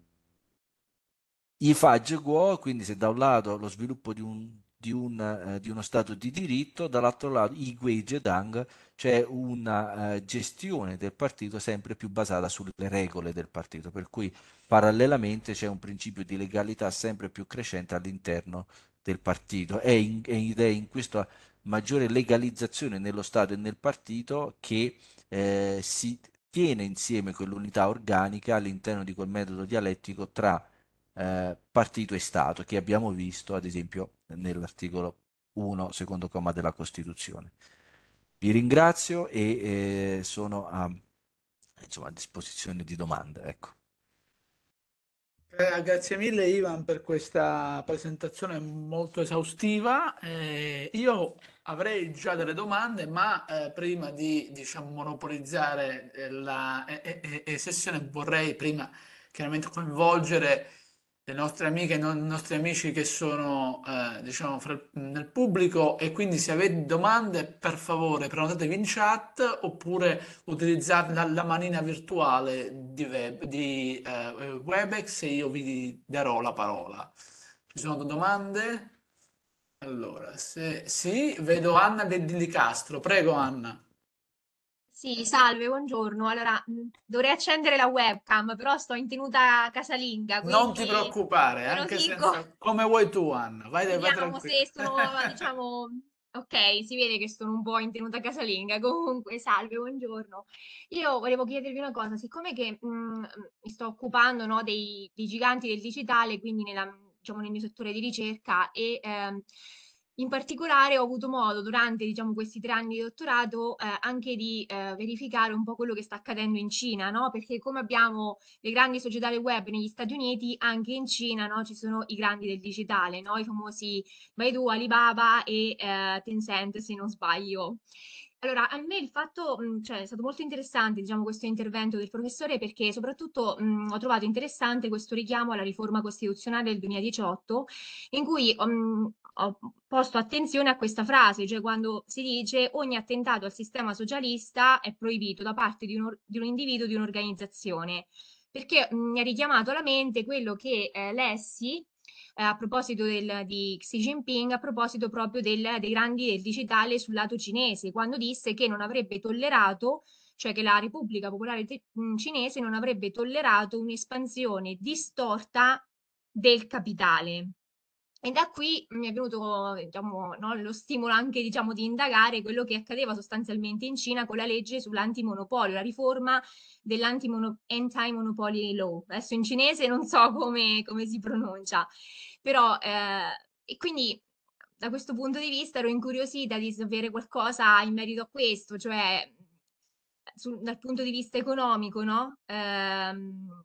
I Fage Guo, quindi se da un lato lo sviluppo di un di, un, eh, di, uno Stato di diritto, dall'altro lato i Gui Jedang c'è una uh, gestione del partito sempre più basata sulle regole del partito, per cui parallelamente c'è un principio di legalità sempre più crescente all'interno del partito è in, è in questa maggiore legalizzazione nello Stato e nel partito che eh, si tiene insieme quell'unità organica all'interno di quel metodo dialettico tra eh, partito e Stato che abbiamo visto ad esempio nell'articolo 1 secondo comma della Costituzione. Vi ringrazio e eh, sono a, insomma, a, disposizione di domande. Ecco. Eh, grazie mille Ivan per questa presentazione molto esaustiva. Eh, io avrei già delle domande, ma eh, prima di diciamo, monopolizzare la eh, eh, eh, sessione vorrei prima chiaramente coinvolgere le nostre amiche e i nostri amici che sono eh, diciamo fra, nel pubblico e quindi se avete domande per favore prenotatevi in chat oppure utilizzate la, la manina virtuale di, web, di eh, Webex e io vi darò la parola. Ci sono domande? Allora, se sì, vedo Anna De, De Castro. Prego Anna. Sì, salve, buongiorno. Allora, mm, dovrei accendere la webcam, però sto in tenuta casalinga. Non ti preoccupare, eh, anche se come vuoi tu, Anna. Vai, vai tranquilla. se sono, [laughs] diciamo, ok, si vede che sono un po' in tenuta casalinga. [laughs] Comunque, salve, buongiorno. Io volevo chiedervi una cosa, siccome che mh, mm, mi sto occupando no, dei, dei, giganti del digitale, quindi nella, diciamo, nel mio settore di ricerca e... Ehm, in particolare ho avuto modo durante diciamo, questi tre anni di dottorato eh, anche di eh, verificare un po' quello che sta accadendo in Cina, no? perché come abbiamo le grandi società del web negli Stati Uniti, anche in Cina no? ci sono i grandi del digitale, no? i famosi Baidu, Alibaba e eh, Tencent se non sbaglio. Allora, a me il fatto, mm, cioè, è stato molto interessante, diciamo, questo intervento del professore perché soprattutto mh, mm, ho trovato interessante questo richiamo alla riforma costituzionale del 2018, in cui mh, mm, ho posto attenzione a questa frase, cioè quando si dice ogni attentato al sistema socialista è proibito da parte di un, di un individuo, di un'organizzazione, perché mhmm, mi ha richiamato alla mente quello che eh, lessi eh, a proposito del, di Xi Jinping, a proposito proprio del, dei grandi del digitale sul lato cinese, quando disse che non avrebbe tollerato cioè che la Repubblica Popolare mhmm, Cinese non avrebbe tollerato un'espansione distorta del capitale. E da qui mi è venuto diciamo, no, lo stimolo anche diciamo, di indagare quello che accadeva sostanzialmente in Cina con la legge sull'antimonopolio, la riforma dell'anti-monopoly law. Adesso in cinese non so come, come si pronuncia, però eh, e quindi da questo punto di vista ero incuriosita di sapere qualcosa in merito a questo, cioè sul, dal punto di vista economico, no? Ehm,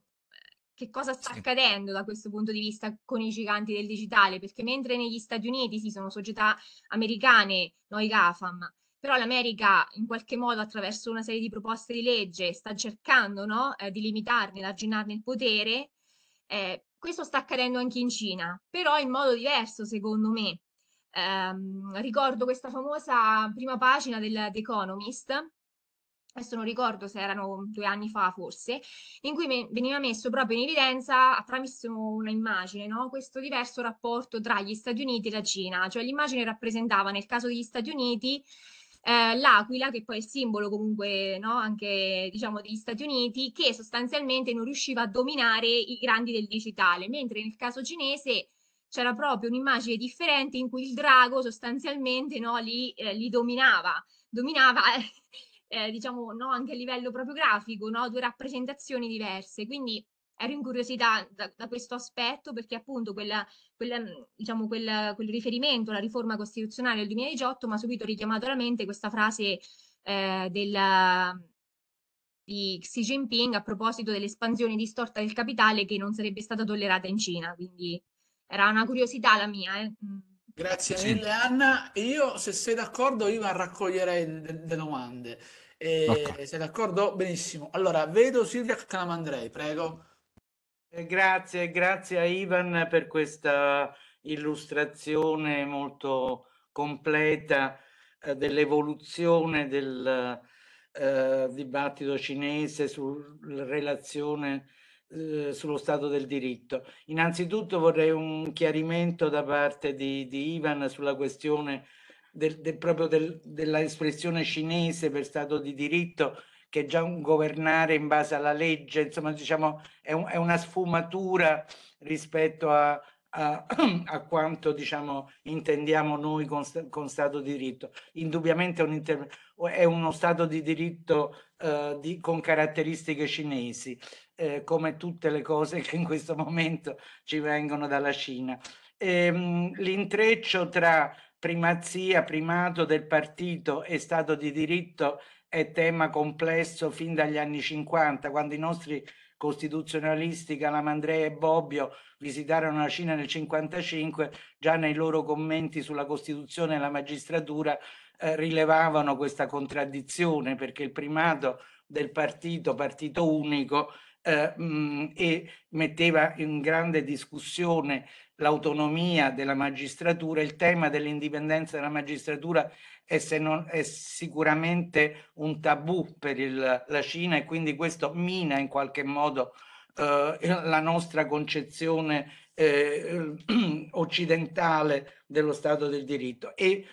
che cosa sta sì. accadendo da questo punto di vista con i giganti del digitale, perché mentre negli Stati Uniti ci sì, sono società americane, noi GAFAM, però l'America in qualche modo attraverso una serie di proposte di legge sta cercando no, eh, di limitarne, elarginarne il potere, eh, questo sta accadendo anche in Cina, però in modo diverso secondo me. Eh, ricordo questa famosa prima pagina del The Economist adesso non ricordo se erano due anni fa forse, in cui veniva messo proprio in evidenza attraverso un'immagine no? questo diverso rapporto tra gli Stati Uniti e la Cina, cioè l'immagine rappresentava nel caso degli Stati Uniti eh, l'aquila, che poi è il simbolo comunque no? anche diciamo degli Stati Uniti, che sostanzialmente non riusciva a dominare i grandi del digitale, mentre nel caso cinese c'era proprio un'immagine differente in cui il drago sostanzialmente no, li, eh, li dominava, dominava [laughs] eh, diciamo, no, anche a livello proprio grafico, no? due rappresentazioni diverse. Quindi ero incuriosita da, da questo aspetto perché appunto quella, quella, mm, diciamo, quel, quel, riferimento alla riforma costituzionale del 2018 mi ha subito richiamato alla mente questa frase eh, della, di Xi Jinping a proposito dell'espansione distorta del capitale che non sarebbe stata tollerata in Cina. Quindi era una curiosità la mia. Eh. Mm. Grazie mille Anna. Io, se sei d'accordo, io raccoglierei le domande. E okay. Eh, sei d'accordo? Benissimo. Allora, vedo Silvia Calamandrei, prego. Eh, grazie, grazie a Ivan per questa illustrazione molto completa eh, dell'evoluzione del eh, dibattito cinese sulla relazione eh, sullo stato del diritto. Innanzitutto vorrei un chiarimento da parte di, di Ivan sulla questione del, del, proprio del, dell'espressione cinese per Stato di diritto, che è già un governare in base alla legge, insomma diciamo è, un, è una sfumatura rispetto a, a, [clears throat] a, quanto diciamo, intendiamo noi con, con Stato di diritto. Indubbiamente un inter, è uno Stato di diritto eh, di, con caratteristiche cinesi, eh, come tutte le cose [laughs] che in questo momento ci vengono dalla Cina. Ehm, l'intreccio tra primazia, primato del partito e Stato di diritto è tema complesso fin dagli anni 50, quando i nostri costituzionalisti Calamandrea e Bobbio visitarono la Cina nel 55, già nei loro commenti sulla Costituzione e la magistratura eh, rilevavano questa contraddizione perché il primato del partito, partito unico, eh, e metteva in grande discussione l'autonomia della magistratura, il tema dell'indipendenza della magistratura è, non, è sicuramente un tabù per il, la Cina e quindi questo mina in qualche modo eh, la nostra concezione eh, [clears throat] occidentale dello Stato del diritto e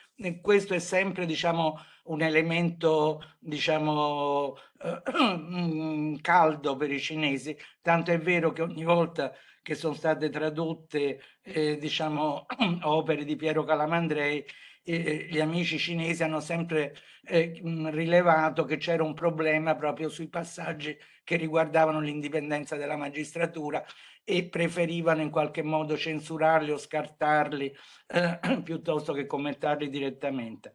questo è sempre diciamo un elemento, diciamo, eh, [clears throat] caldo per i cinesi, tanto è vero che ogni volta che sono state tradotte, eh, diciamo, [clears throat] opere di Piero Calamandrei, eh, gli amici cinesi hanno sempre eh, rilevato che c'era un problema proprio sui passaggi che riguardavano l'indipendenza della magistratura e preferivano in qualche modo censurarli o scartarli eh, [clears throat] piuttosto che commentarli direttamente.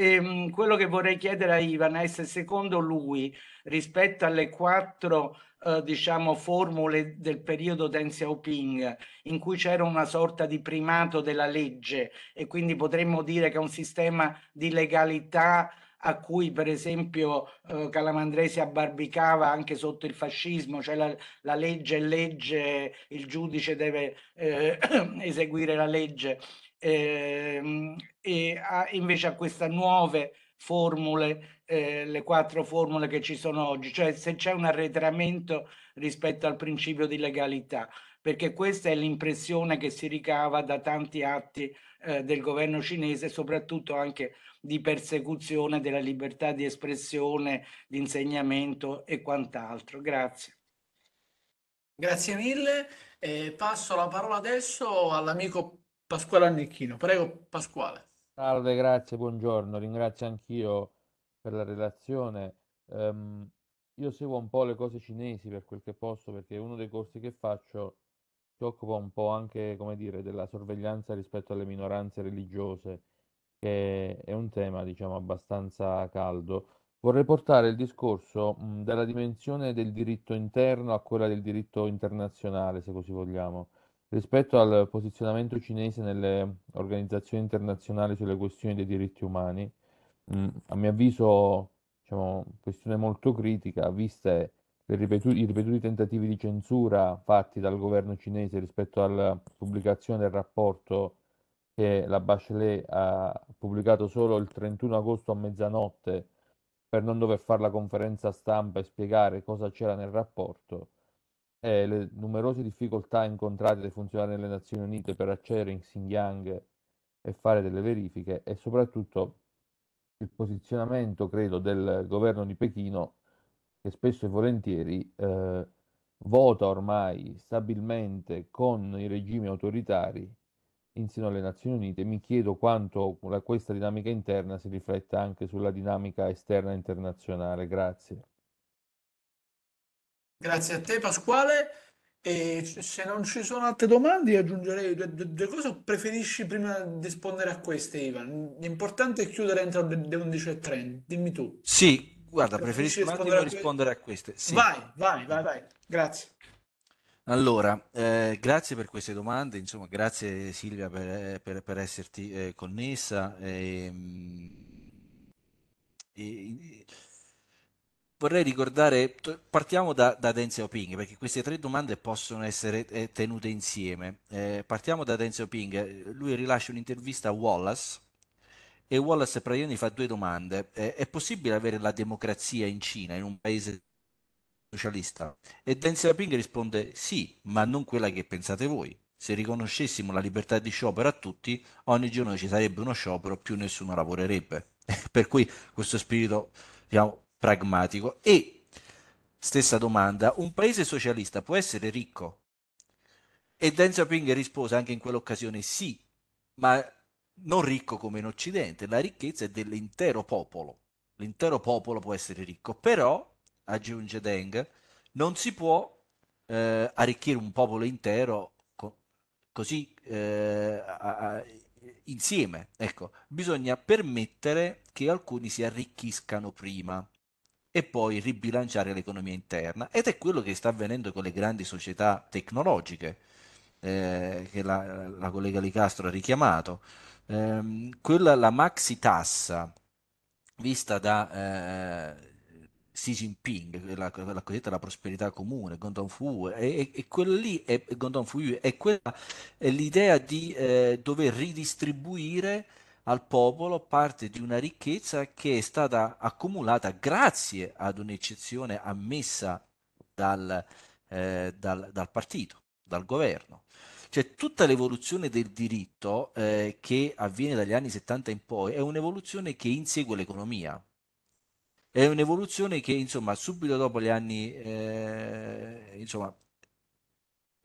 Ehm, quello che vorrei chiedere a Ivana è se secondo lui rispetto alle quattro eh, diciamo, formule del periodo Deng Xiaoping in cui c'era una sorta di primato della legge e quindi potremmo dire che un sistema di legalità a cui per esempio eh, Calamandrei abbarbicava anche sotto il fascismo, cioè la, la legge è legge, il giudice deve eh, [clears throat] eseguire la legge eh, e a, invece a queste nuove formule, eh, le quattro formule che ci sono oggi, cioè se c'è un arretramento rispetto al principio di legalità, perché questa è l'impressione che si ricava da tanti atti eh, del governo cinese, soprattutto anche di persecuzione della libertà di espressione, di insegnamento e quant'altro. Grazie. Grazie mille. Eh, passo la parola adesso all'amico Pasquale Annicchino. Prego Pasquale. Salve, grazie, buongiorno. Ringrazio anch'io per la relazione. Um, io seguo un po' le cose cinesi per quel che posso, perché uno dei corsi che faccio si occupa un po' anche, come dire, della sorveglianza rispetto alle minoranze religiose, che è un tema, diciamo, abbastanza caldo. Vorrei portare il discorso mh, dalla dimensione del diritto interno a quella del diritto internazionale, se così vogliamo. Rispetto al posizionamento cinese nelle organizzazioni internazionali sulle questioni dei diritti umani, mh, mm, a mio avviso, diciamo, questione molto critica, viste ripetu- i ripetuti tentativi di censura fatti dal governo cinese rispetto alla pubblicazione del rapporto che la Bachelet ha pubblicato solo il 31 agosto a mezzanotte per non dover fare la conferenza stampa e spiegare cosa c'era nel rapporto e eh, le numerose difficoltà incontrate dai funzionari delle Nazioni Unite per accedere in Xinjiang e fare delle verifiche e soprattutto il posizionamento, credo, del governo di Pechino che spesso e volentieri eh, vota ormai stabilmente con i regimi autoritari insieme alle Nazioni Unite. Mi chiedo quanto questa dinamica interna si rifletta anche sulla dinamica esterna internazionale. Grazie. Grazie a te Pasquale. E se non ci sono altre domande, aggiungerei due, due, due cose. preferisci prima rispondere a queste, Ivan? L'importante è chiudere entro le 11.30. Dimmi tu. Sì, guarda, preferisci rispondere, a, rispondere a queste. Sì. Vai, vai, vai, vai. Grazie. Allora, eh, grazie per queste domande, insomma, grazie Silvia per, eh, per, per esserti eh, connessa. Ehm, e, e, vorrei ricordare, partiamo da, da Deng Xiaoping, perché queste tre domande possono essere eh, tenute insieme. Eh, partiamo da Deng Xiaoping, eh, lui rilascia un'intervista a Wallace e Wallace praticamente fa due domande. Eh, è possibile avere la democrazia in Cina, in un paese socialista? E Deng Xiaoping risponde sì, ma non quella che pensate voi. Se riconoscessimo la libertà di sciopero a tutti, ogni giorno ci sarebbe uno sciopero, più nessuno lavorerebbe. [laughs] per cui questo spirito diciamo, pragmatico. E stessa domanda, un paese socialista può essere ricco? E Deng Xiaoping rispose anche in quell'occasione sì, ma non ricco come in Occidente, la ricchezza è dell'intero popolo. L'intero popolo può essere ricco, però, aggiunge Deng, non si può eh, arricchire un popolo intero co- così eh, a- a- insieme. Ecco, bisogna permettere che alcuni si arricchiscano prima e poi ribilanciare l'economia interna. Ed è quello che sta avvenendo con le grandi società tecnologiche, eh, che la, la collega Licastro ha richiamato. Eh, quella, la maxi tassa vista da eh, Xi Jinping, la, la cosiddetta la prosperità comune, Gondon Fu, e, e quella lì è, Gondon Fu, è, quella, è l'idea di eh, dover ridistribuire al popolo parte di una ricchezza che è stata accumulata grazie ad un'eccezione ammessa dal, eh, dal, dal partito, dal governo. Cioè tutta l'evoluzione del diritto eh, che avviene dagli anni 70 in poi è un'evoluzione che insegue l'economia. È un'evoluzione che, insomma, subito dopo gli anni, eh, insomma,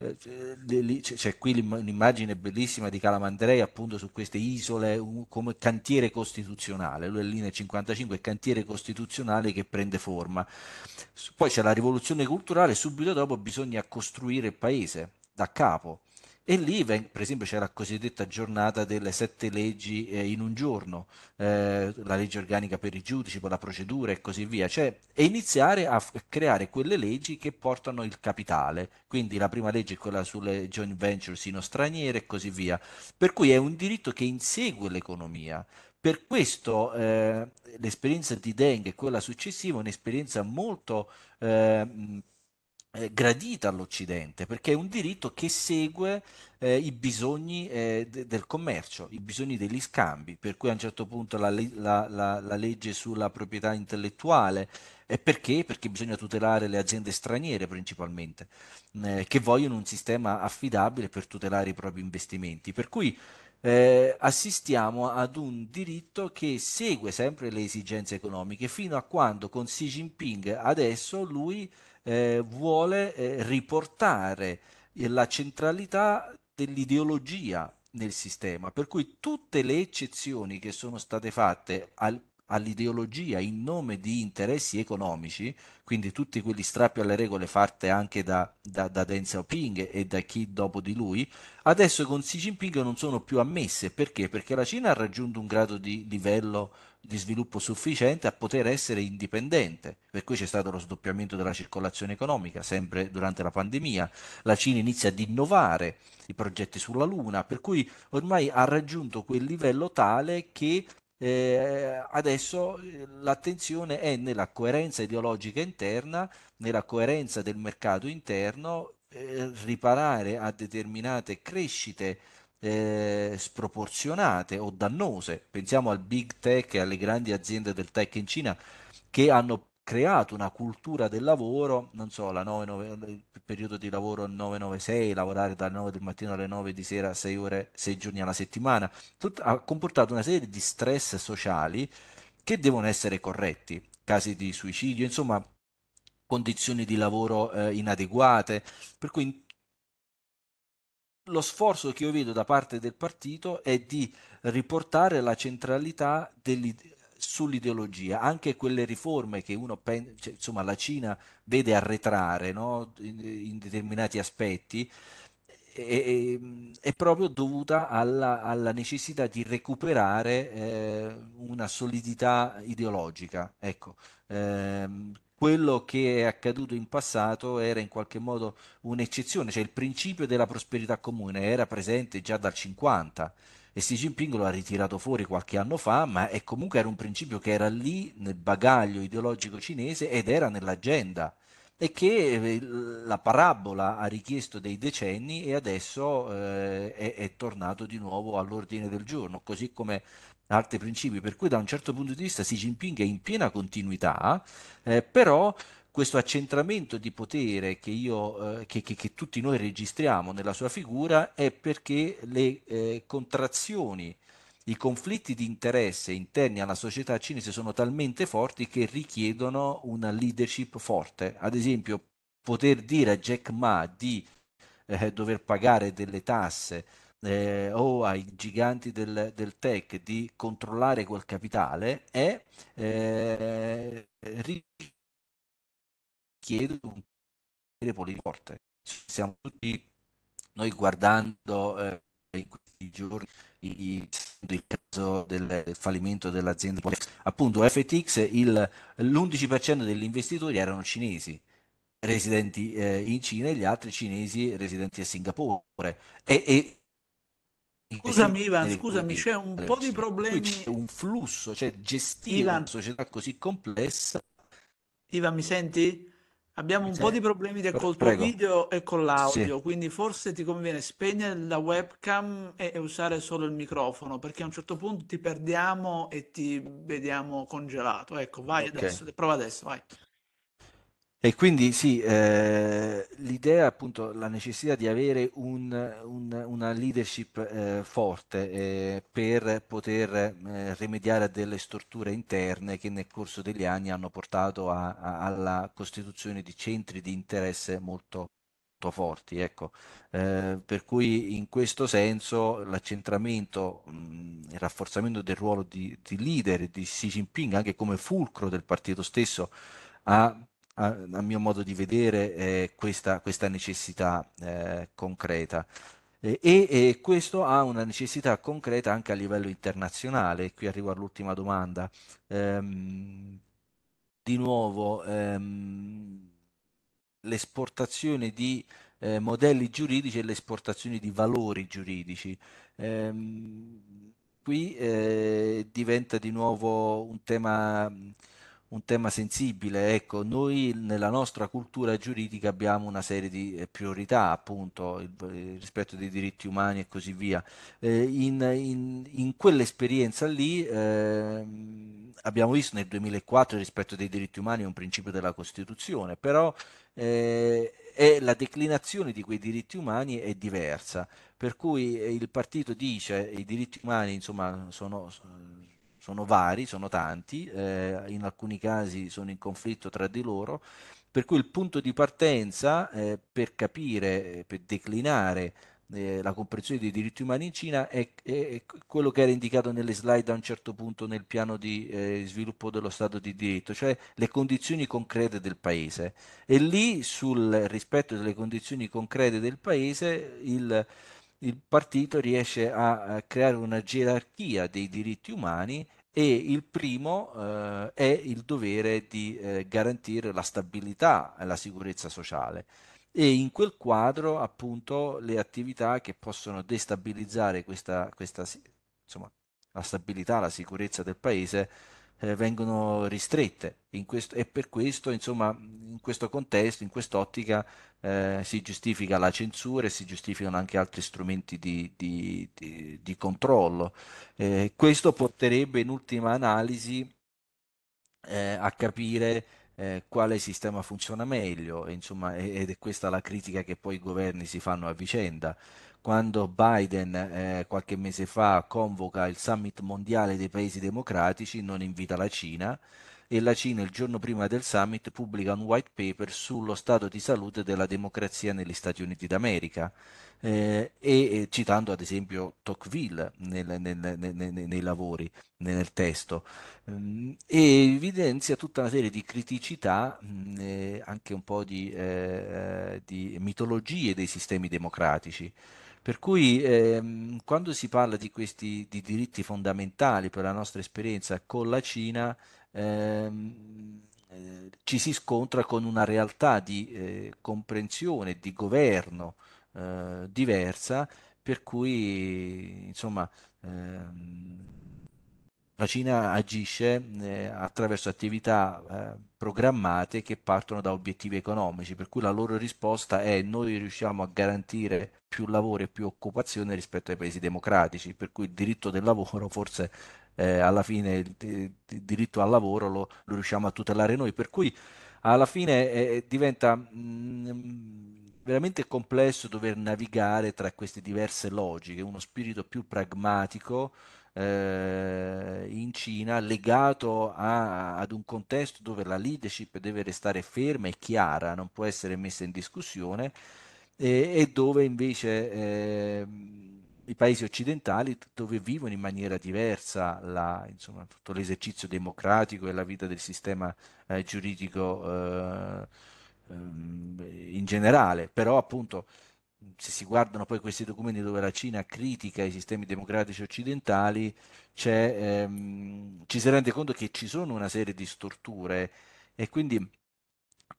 eh, c'è qui un'immagine bellissima di Calamandrei appunto su queste isole come cantiere costituzionale, lui è lì nel 55, cantiere costituzionale che prende forma. Poi c'è la rivoluzione culturale, subito dopo bisogna costruire il paese da capo e lì, per esempio, c'è la cosiddetta giornata delle sette leggi eh, in un giorno, eh, la legge organica per i giudici, per la procedura e così via, cioè, e iniziare a f- creare quelle leggi che portano il capitale, quindi la prima legge è quella sulle joint venture sino straniere e così via, per cui è un diritto che insegue l'economia. Per questo eh, l'esperienza di Deng e quella successiva è un'esperienza molto eh, eh, gradita all'Occidente, perché è un diritto che segue eh, i bisogni eh, de- del commercio, i bisogni degli scambi, per cui a un certo punto la, le- la, la, la legge sulla proprietà intellettuale e perché? Perché bisogna tutelare le aziende straniere principalmente, mm, eh, che vogliono un sistema affidabile per tutelare i propri investimenti. Per cui eh, assistiamo ad un diritto che segue sempre le esigenze economiche, fino a quando con Xi Jinping adesso lui eh, vuole eh, riportare la centralità dell'ideologia nel sistema, per cui tutte le eccezioni che sono state fatte al, all'ideologia in nome di interessi economici, quindi tutti quegli strappi alle regole fatte anche da, da, da Deng Xiaoping e da chi dopo di lui, adesso con Xi Jinping non sono più ammesse. Perché? Perché la Cina ha raggiunto un grado di livello di sviluppo sufficiente a poter essere indipendente. Per cui c'è stato lo sdoppiamento della circolazione economica, sempre durante la pandemia. La Cina inizia ad innovare i progetti sulla Luna, per cui ormai ha raggiunto quel livello tale che eh, adesso eh, l'attenzione è nella coerenza ideologica interna, nella coerenza del mercato interno, eh, riparare a determinate crescite eh, sproporzionate o dannose. Pensiamo al big tech e alle grandi aziende del tech in Cina che hanno creato una cultura del lavoro, non so, 9, 9, il periodo di lavoro 996, lavorare dalle 9 del mattino alle 9 di sera, 6 ore, 6 giorni alla settimana, tut- ha comportato una serie di stress sociali che devono essere corretti, casi di suicidio, insomma, condizioni di lavoro eh, inadeguate, per cui lo sforzo che io vedo da parte del partito è di riportare la centralità sull'ideologia, anche quelle riforme che uno pensa, cioè, insomma, la Cina vede arretrare no? in, in, determinati aspetti, è, è proprio dovuta alla, alla, necessità di recuperare eh, una solidità ideologica. Ecco, eh, quello che è accaduto in passato era in qualche modo un'eccezione, cioè il principio della prosperità comune era presente già dal 50 e Xi Jinping lo ha ritirato fuori qualche anno fa, ma è comunque era un principio che era lì nel bagaglio ideologico cinese ed era nell'agenda e che eh, la parabola ha richiesto dei decenni e adesso eh, è, è tornato di nuovo all'ordine del giorno, così come altri principi, per cui da un certo punto di vista Xi Jinping è in piena continuità, eh, però questo accentramento di potere che, io, eh, che, che, che, tutti noi registriamo nella sua figura è perché le eh, contrazioni, i conflitti di interesse interni alla società cinese sono talmente forti che richiedono una leadership forte. Ad esempio, poter dire a Jack Ma di eh, dover pagare delle tasse eh, o ai giganti del, del, tech di controllare quel capitale e eh, richiede un potere politico forte. Siamo tutti noi guardando eh, in questi giorni il caso del fallimento dell'azienda appunto FTX il, l'11% degli investitori erano cinesi residenti eh, in Cina e gli altri cinesi residenti a Singapore e, e Scusami Ivan, scusami, c'è un po' di problemi. C'è un flusso, cioè gestire Ivan, una società così complessa. Ivan, mi senti? Abbiamo mi un senti? po' di problemi de- col tuo video e con l'audio, sì. quindi forse ti conviene spegnere la webcam e, e usare solo il microfono, perché a un certo punto ti perdiamo e ti vediamo congelato. Ecco, vai okay. adesso, prova adesso, vai. E quindi sì, eh, l'idea appunto, la necessità di avere un, un, una leadership eh, forte eh, per poter eh, rimediare a delle storture interne che nel corso degli anni hanno portato a, a, alla costituzione di centri di interesse molto, molto forti. Ecco. Eh, per cui in questo senso l'accentramento, mm, il rafforzamento del ruolo di, di leader di Xi Jinping anche come fulcro del partito stesso ha a, a mio modo di vedere, eh, questa, questa, necessità eh, concreta. E, e, questo ha una necessità concreta anche a livello internazionale. Qui arrivo all'ultima domanda. Ehm, di nuovo, ehm, l'esportazione di eh, modelli giuridici e l'esportazione di valori giuridici. Ehm, qui eh, diventa di nuovo un tema un tema sensibile. Ecco, noi nella nostra cultura giuridica abbiamo una serie di eh, priorità, appunto, il, il rispetto dei diritti umani e così via. Eh, in, in, in quell'esperienza lì eh, abbiamo visto nel 2004 il rispetto dei diritti umani è un principio della Costituzione, però eh, è la declinazione di quei diritti umani è diversa, per cui eh, il partito dice i diritti umani insomma sono sono vari, sono tanti, eh, in alcuni casi sono in conflitto tra di loro, per cui il punto di partenza eh, per capire, eh, per declinare eh, la comprensione dei diritti umani in Cina è, è, quello che era indicato nelle slide a un certo punto nel piano di eh, sviluppo dello Stato di diritto, cioè le condizioni concrete del Paese. E lì sul rispetto delle condizioni concrete del Paese il il partito riesce a, creare una gerarchia dei diritti umani e il primo eh, è il dovere di eh, garantire la stabilità e la sicurezza sociale e in quel quadro appunto le attività che possono destabilizzare questa, questa insomma, la stabilità, la sicurezza del paese eh, vengono ristrette questo, e per questo insomma questo contesto, in quest'ottica, eh, si giustifica la censura e si giustificano anche altri strumenti di, di, di, di controllo. Eh, questo porterebbe in ultima analisi eh, a capire eh, quale sistema funziona meglio, insomma, ed è questa la critica che poi i governi si fanno a vicenda quando Biden eh, qualche mese fa convoca il summit mondiale dei paesi democratici, non invita la Cina, e la Cina il giorno prima del summit pubblica un white paper sullo stato di salute della democrazia negli Stati Uniti d'America, eh, e citando ad esempio Tocqueville nel, nel, nel, nei lavori, nel testo, mm, e evidenzia tutta una serie di criticità, eh, anche un po' di, eh, eh, di mitologie dei sistemi democratici. Per cui ehm, quando si parla di questi di diritti fondamentali per la nostra esperienza con la Cina, ehm, eh, ci si scontra con una realtà di eh, comprensione, di governo eh, diversa, per cui insomma, ehm, la Cina agisce eh, attraverso attività eh, programmate che partono da obiettivi economici, per cui la loro risposta è noi riusciamo a garantire più lavoro e più occupazione rispetto ai paesi democratici, per cui il diritto del lavoro forse eh, alla fine il, diritto al lavoro lo, lo, riusciamo a tutelare noi, per cui alla fine eh, diventa mh, mm, veramente complesso dover navigare tra queste diverse logiche, uno spirito più pragmatico eh, in Cina legato a, ad un contesto dove la leadership deve restare ferma e chiara, non può essere messa in discussione e, e dove invece ehm, i paesi occidentali dove vivono in maniera diversa la, insomma, tutto l'esercizio democratico e la vita del sistema eh, giuridico eh, ehm, in generale, però appunto se si guardano poi questi documenti dove la Cina critica i sistemi democratici occidentali, ehm, ci si rende conto che ci sono una serie di storture e quindi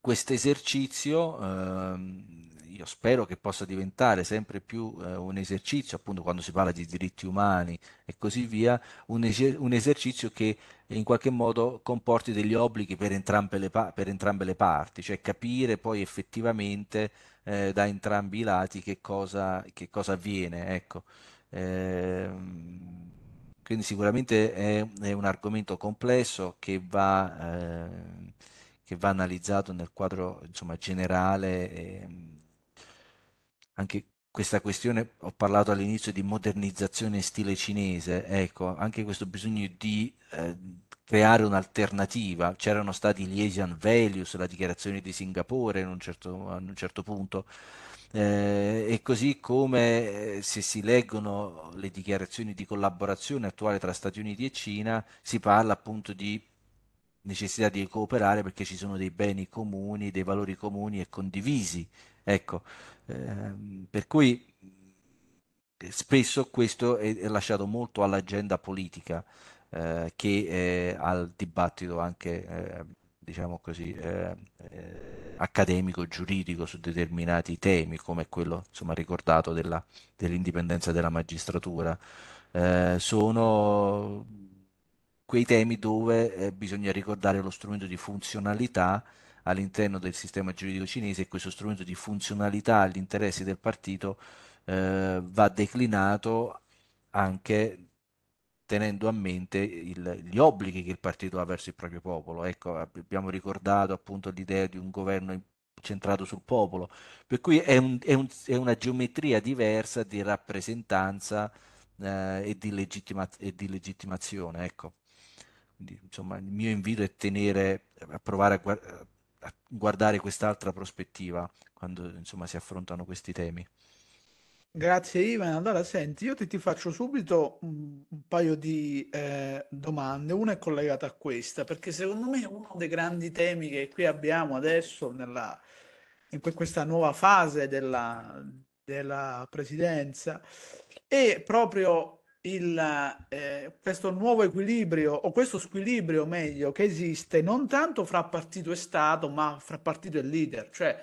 questo esercizio ehm, io spero che possa diventare sempre più eh, un esercizio, appunto quando si parla di diritti umani e così via, un, eser- un esercizio che in qualche modo comporti degli obblighi per entrambe le, pa- per entrambe le parti, cioè capire poi effettivamente eh, da entrambi i lati che cosa, che cosa avviene. Ecco. Ehm, quindi sicuramente è, è, un argomento complesso che va... Eh, che va analizzato nel quadro insomma, generale. E, anche questa questione, ho parlato all'inizio di modernizzazione in stile cinese, ecco, anche questo bisogno di eh, creare un'alternativa, c'erano stati gli Asian Values, la dichiarazione di Singapore in un certo, a un certo punto, eh, e così come eh, se si leggono le dichiarazioni di collaborazione attuale tra Stati Uniti e Cina, si parla appunto di necessità di cooperare perché ci sono dei beni comuni, dei valori comuni e condivisi Ecco, ehm, per cui eh, spesso questo è, è lasciato molto all'agenda politica eh, che eh, al dibattito anche, eh, diciamo così, ehm, eh, accademico, giuridico su determinati temi, come quello insomma, ricordato della, dell'indipendenza della magistratura. Eh, sono quei temi dove bisogna ricordare lo strumento di funzionalità all'interno del sistema giuridico cinese e questo strumento di funzionalità agli interessi del partito eh, va declinato anche tenendo a mente il, gli obblighi che il partito ha verso il proprio popolo. Ecco, abbiamo ricordato appunto l'idea di un governo centrato sul popolo, per cui è, un, è, un, è una geometria diversa di rappresentanza eh, e, di legittima, e, di legittimazione. Ecco. Quindi, insomma, il mio invito è tenere, a provare a, guardare quest'altra prospettiva quando insomma si affrontano questi temi. Grazie Ivan. Allora, senti, io ti, ti faccio subito un, un paio di eh, domande. Una è collegata a questa, perché secondo me uno dei grandi temi che qui abbiamo adesso nella, in questa nuova fase della, della presidenza è proprio il, eh, questo nuovo equilibrio o questo squilibrio meglio che esiste non tanto fra partito e Stato ma fra partito e leader cioè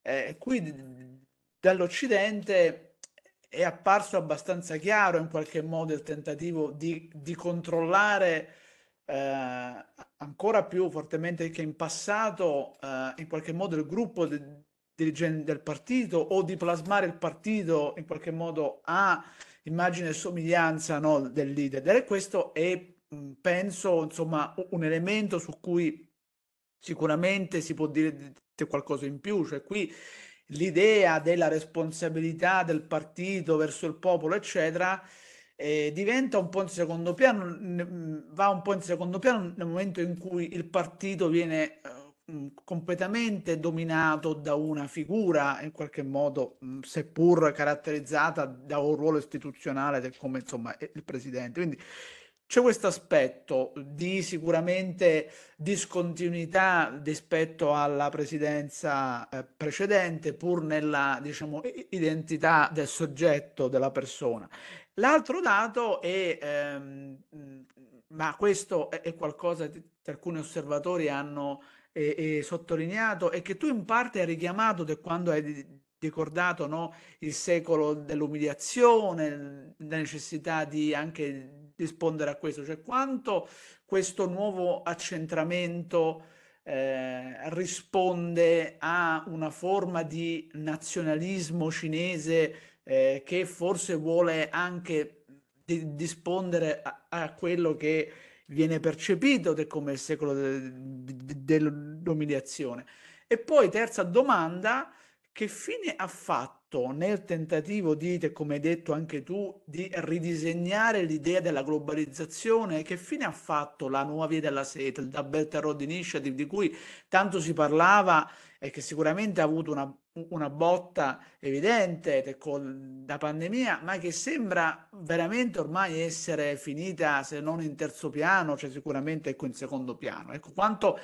eh, qui dall'Occidente è apparso abbastanza chiaro in qualche modo il tentativo di, di controllare eh, ancora più fortemente che in passato eh, in qualche modo il gruppo de- dirigente del partito o di plasmare il partito in qualche modo a immagine e somiglianza no, del leader. E questo è, mm, penso, insomma, un elemento su cui sicuramente si può dire qualcosa in più, cioè qui l'idea della responsabilità del partito verso il popolo, eccetera, eh, diventa un po' in secondo piano, va un po' in secondo piano nel momento in cui il partito viene... Eh, completamente dominato da una figura in qualche modo mh, seppur caratterizzata da un ruolo istituzionale del, come insomma eh, il presidente quindi c'è questo aspetto di sicuramente discontinuità rispetto alla presidenza eh, precedente, pur nella diciamo, identità del soggetto, della persona. L'altro dato è, ehm, ma questo è, è qualcosa che alcuni osservatori hanno e, e sottolineato e che tu in parte hai richiamato da quando hai ricordato no? il secolo dell'umiliazione, la necessità di anche rispondere a questo, cioè quanto questo nuovo accentramento eh, risponde a una forma di nazionalismo cinese eh, che forse vuole anche di, rispondere a, a quello che viene percepito come il secolo dell'umiliazione. De, de, de e poi terza domanda, che fine ha fatto? fatto nel tentativo di, come hai detto anche tu, di ridisegnare l'idea della globalizzazione? Che fine ha fatto la nuova via della seta, il Belt Road Initiative, di cui tanto si parlava e che sicuramente ha avuto una, una botta evidente con la pandemia, ma che sembra veramente ormai essere finita, se non in terzo piano, cioè sicuramente ecco, in secondo piano. Ecco, quanto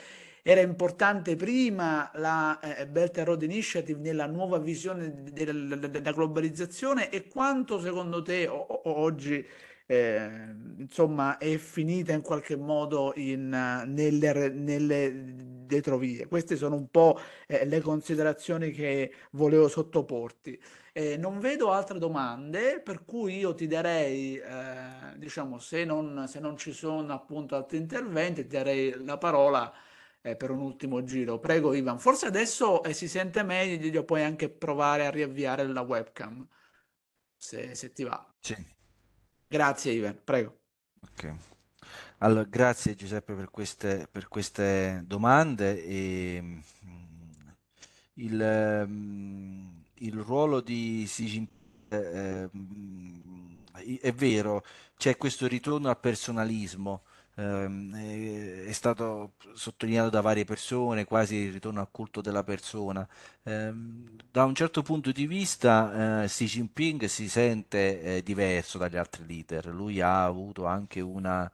era importante prima la eh, Belt and Road Initiative nella nuova visione della, della globalizzazione e quanto secondo te o, o, oggi eh, insomma, è finita in qualche modo in, nelle, nelle retrovie? Queste sono un po' eh, le considerazioni che volevo sottoporti. Eh, non vedo altre domande, per cui io ti darei, eh, diciamo, se non, se non, ci sono appunto altri interventi, ti darei la parola eh, per un ultimo giro. Prego Ivan, forse adesso eh, si sente meglio, puoi anche provare a riavviare la webcam, se, se ti va. Sì. Grazie Ivan, prego. Okay. Allora, grazie Giuseppe per queste, per queste domande. E, ehm, il, ehm, il, ruolo di Xi Jinping eh, ehm, è vero, c'è questo ritorno al personalismo Ehm, è stato sottolineato da varie persone, quasi il ritorno al culto della persona. Ehm, da un certo punto di vista eh, Xi Jinping si sente eh, diverso dagli altri leader, lui ha avuto anche una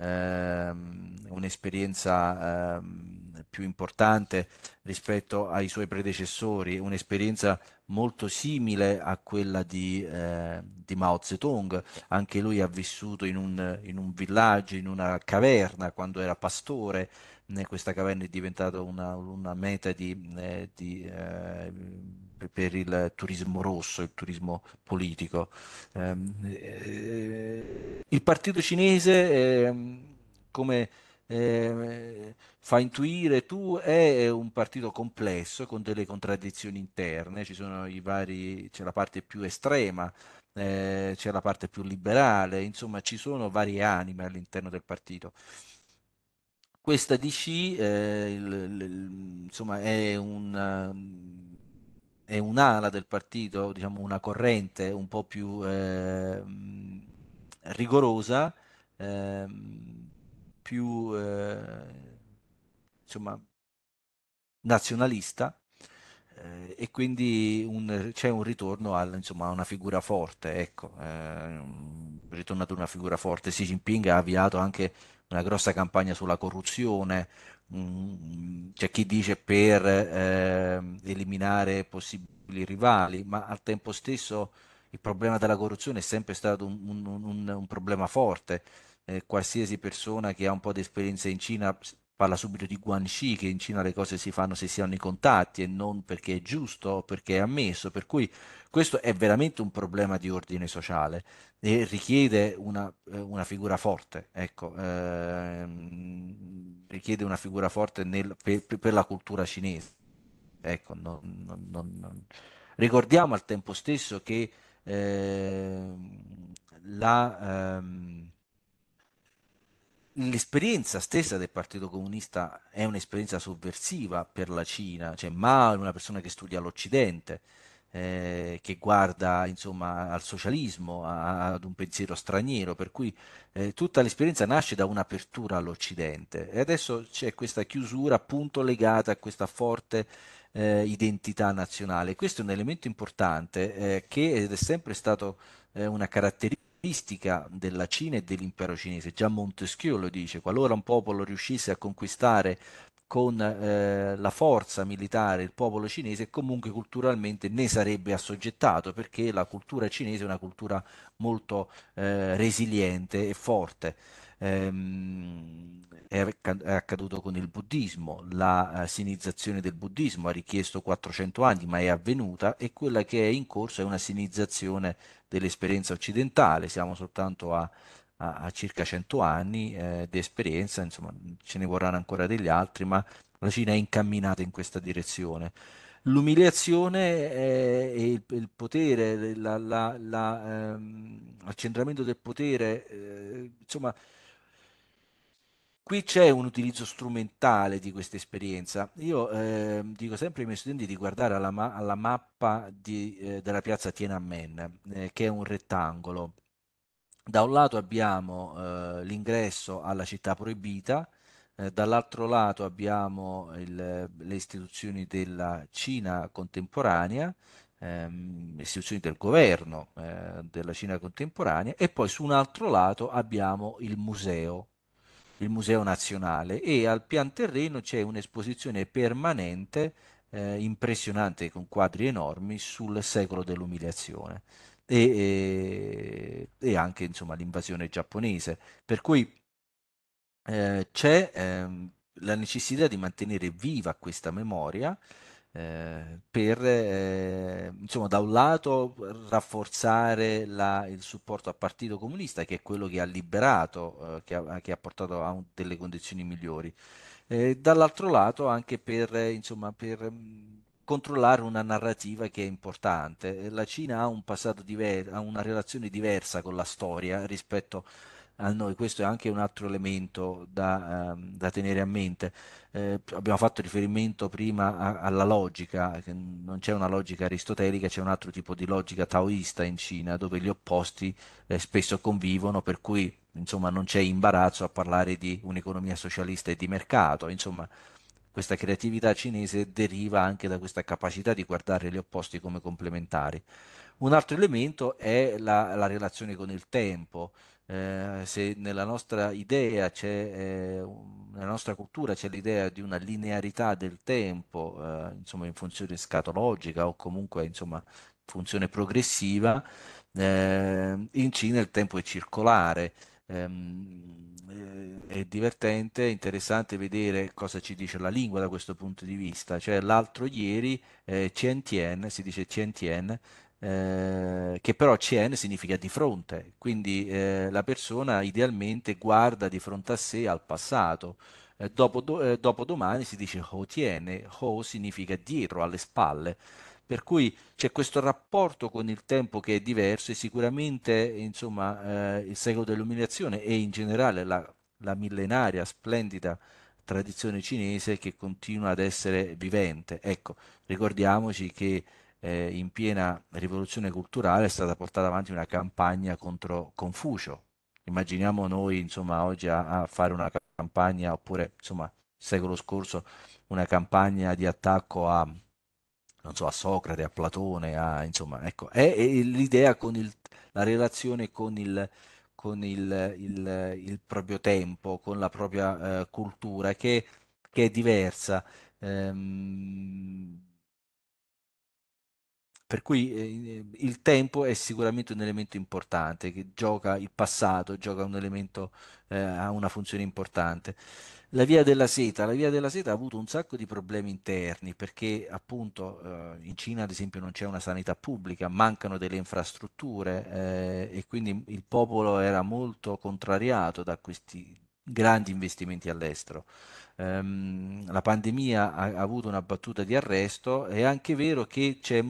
ehm, un'esperienza ehm, più importante rispetto ai suoi predecessori, un'esperienza molto simile a quella di, eh, di, Mao Zedong. Anche lui ha vissuto in un, in un villaggio, in una caverna, quando era pastore, questa caverna è diventata una, una meta di, eh, di, eh, per il turismo rosso, il turismo politico. Ehm, eh, il partito cinese, ehm, come eh, fa intuire tu, è un partito complesso con delle contraddizioni interne, ci sono i vari, c'è la parte più estrema. Eh, c'è la parte più liberale, insomma ci sono varie anime all'interno del partito questa DC eh, il, il, insomma, è, un, è un'ala del partito, diciamo una corrente un po' più ehm, ehm, eh, rigorosa, eh, più insomma, nazionalista eh, e quindi un, c'è un ritorno al, insomma, a una figura forte, ecco, eh, ritornato una figura forte. Xi Jinping ha avviato anche una grossa campagna sulla corruzione, mm, c'è chi dice per eh, eliminare possibili rivali, ma al tempo stesso il problema della corruzione è sempre stato un, un, un, un problema forte. Eh, qualsiasi persona che ha un po' di esperienza in Cina parla subito di Guanxi, che in Cina le cose si fanno se si hanno i contatti e non perché è giusto o perché è ammesso, per cui questo è veramente un problema di ordine sociale e richiede una, eh, una figura forte, ecco, ehm, richiede una figura forte nel, per, per, la cultura cinese. Ecco, non, non, non. Ricordiamo al tempo stesso che eh, la... Ehm, l'esperienza stessa del Partito Comunista è un'esperienza sovversiva per la Cina, cioè Mao è una persona che studia l'Occidente, eh, che guarda insomma, al socialismo, a, ad un pensiero straniero, per cui eh, tutta l'esperienza nasce da un'apertura all'Occidente e adesso c'è questa chiusura appunto legata a questa forte eh, identità nazionale. Questo è un elemento importante eh, che ed è sempre stato eh, una caratteristica caratteristica della Cina e dell'impero cinese, già Montesquieu lo dice, qualora un popolo riuscisse a conquistare con eh, la forza militare il popolo cinese comunque culturalmente ne sarebbe assoggettato perché la cultura cinese è una cultura molto eh, resiliente e forte. Ehm, è accaduto con il buddismo, la eh, sinizzazione del buddismo ha richiesto 400 anni ma è avvenuta e quella che è in corso è una sinizzazione dell'esperienza occidentale, siamo soltanto a, a, a circa 100 anni eh, di esperienza, insomma ce ne vorranno ancora degli altri, ma la Cina è incamminata in questa direzione. L'umiliazione eh, e il, potere, l'accentramento la, la, la, ehm, del potere, eh, insomma, qui c'è un utilizzo strumentale di questa esperienza. Io eh, dico sempre ai miei studenti di guardare alla, ma alla mappa di, eh, della piazza Tiananmen, eh, che è un rettangolo. Da un lato abbiamo eh, l'ingresso alla città proibita, eh, dall'altro lato abbiamo il, le istituzioni della Cina contemporanea, ehm, istituzioni del governo eh, della Cina contemporanea, e poi su un altro lato abbiamo il museo il Museo Nazionale e al pian terreno c'è un'esposizione permanente eh, impressionante con quadri enormi sul secolo dell'umiliazione e, e, eh, e anche insomma, l'invasione giapponese. Per cui eh, c'è eh, la necessità di mantenere viva questa memoria eh, per eh, insomma da un lato rafforzare la, il supporto al partito comunista che è quello che ha liberato, eh, che, ha, che, ha, portato a un, delle condizioni migliori, e dall'altro lato anche per, insomma, per mm, controllare una narrativa che è importante. La Cina ha, un diver- ha una relazione diversa con la storia rispetto a a noi, questo è anche un altro elemento da, eh, da tenere a mente. Eh, abbiamo fatto riferimento prima a, alla logica, che non c'è una logica aristotelica, c'è un altro tipo di logica taoista in Cina, dove gli opposti eh, spesso convivono, per cui insomma, non c'è imbarazzo a parlare di un'economia socialista e di mercato. Insomma, questa creatività cinese deriva anche da questa capacità di guardare gli opposti come complementari. Un altro elemento è la, la relazione con il tempo eh, se nella nostra idea c'è, eh, nella nostra cultura c'è l'idea di una linearità del tempo, eh, insomma in funzione scatologica o comunque insomma funzione progressiva, eh, in Cina il tempo è circolare. Ehm, eh, è divertente, interessante vedere cosa ci dice la lingua da questo punto di vista. Cioè, l'altro ieri eh, Cien Tien, si dice Cien Tien, eh, che però CN significa di fronte, quindi eh, la persona idealmente guarda di fronte a sé al passato. Eh, dopo, do, eh, dopo, domani si dice ho tiene, ho significa dietro, alle spalle. Per cui c'è questo rapporto con il tempo che è diverso e sicuramente insomma, eh, il secolo dell'umiliazione e in generale la, la millenaria, splendida tradizione cinese che continua ad essere vivente. Ecco, ricordiamoci che eh, in piena rivoluzione culturale è stata portata avanti una campagna contro Confucio. Immaginiamo noi, insomma, oggi a, a fare una campagna, oppure, insomma, secolo scorso, una campagna di attacco a, so, a Socrate, a Platone, a, insomma, ecco, è, è l'idea con il, la relazione con il, con il, il, il, proprio tempo, con la propria eh, cultura che, che, è diversa. Ehm, per cui eh, il tempo è sicuramente un elemento importante, che gioca il passato, gioca un elemento, eh, ha una funzione importante. La via della seta, la via della seta ha avuto un sacco di problemi interni perché appunto eh, in Cina ad esempio non c'è una sanità pubblica, mancano delle infrastrutture eh, e quindi il popolo era molto contrariato da questi grandi investimenti all'estero. Um, la pandemia ha, ha avuto una battuta di arresto, è anche vero che c'è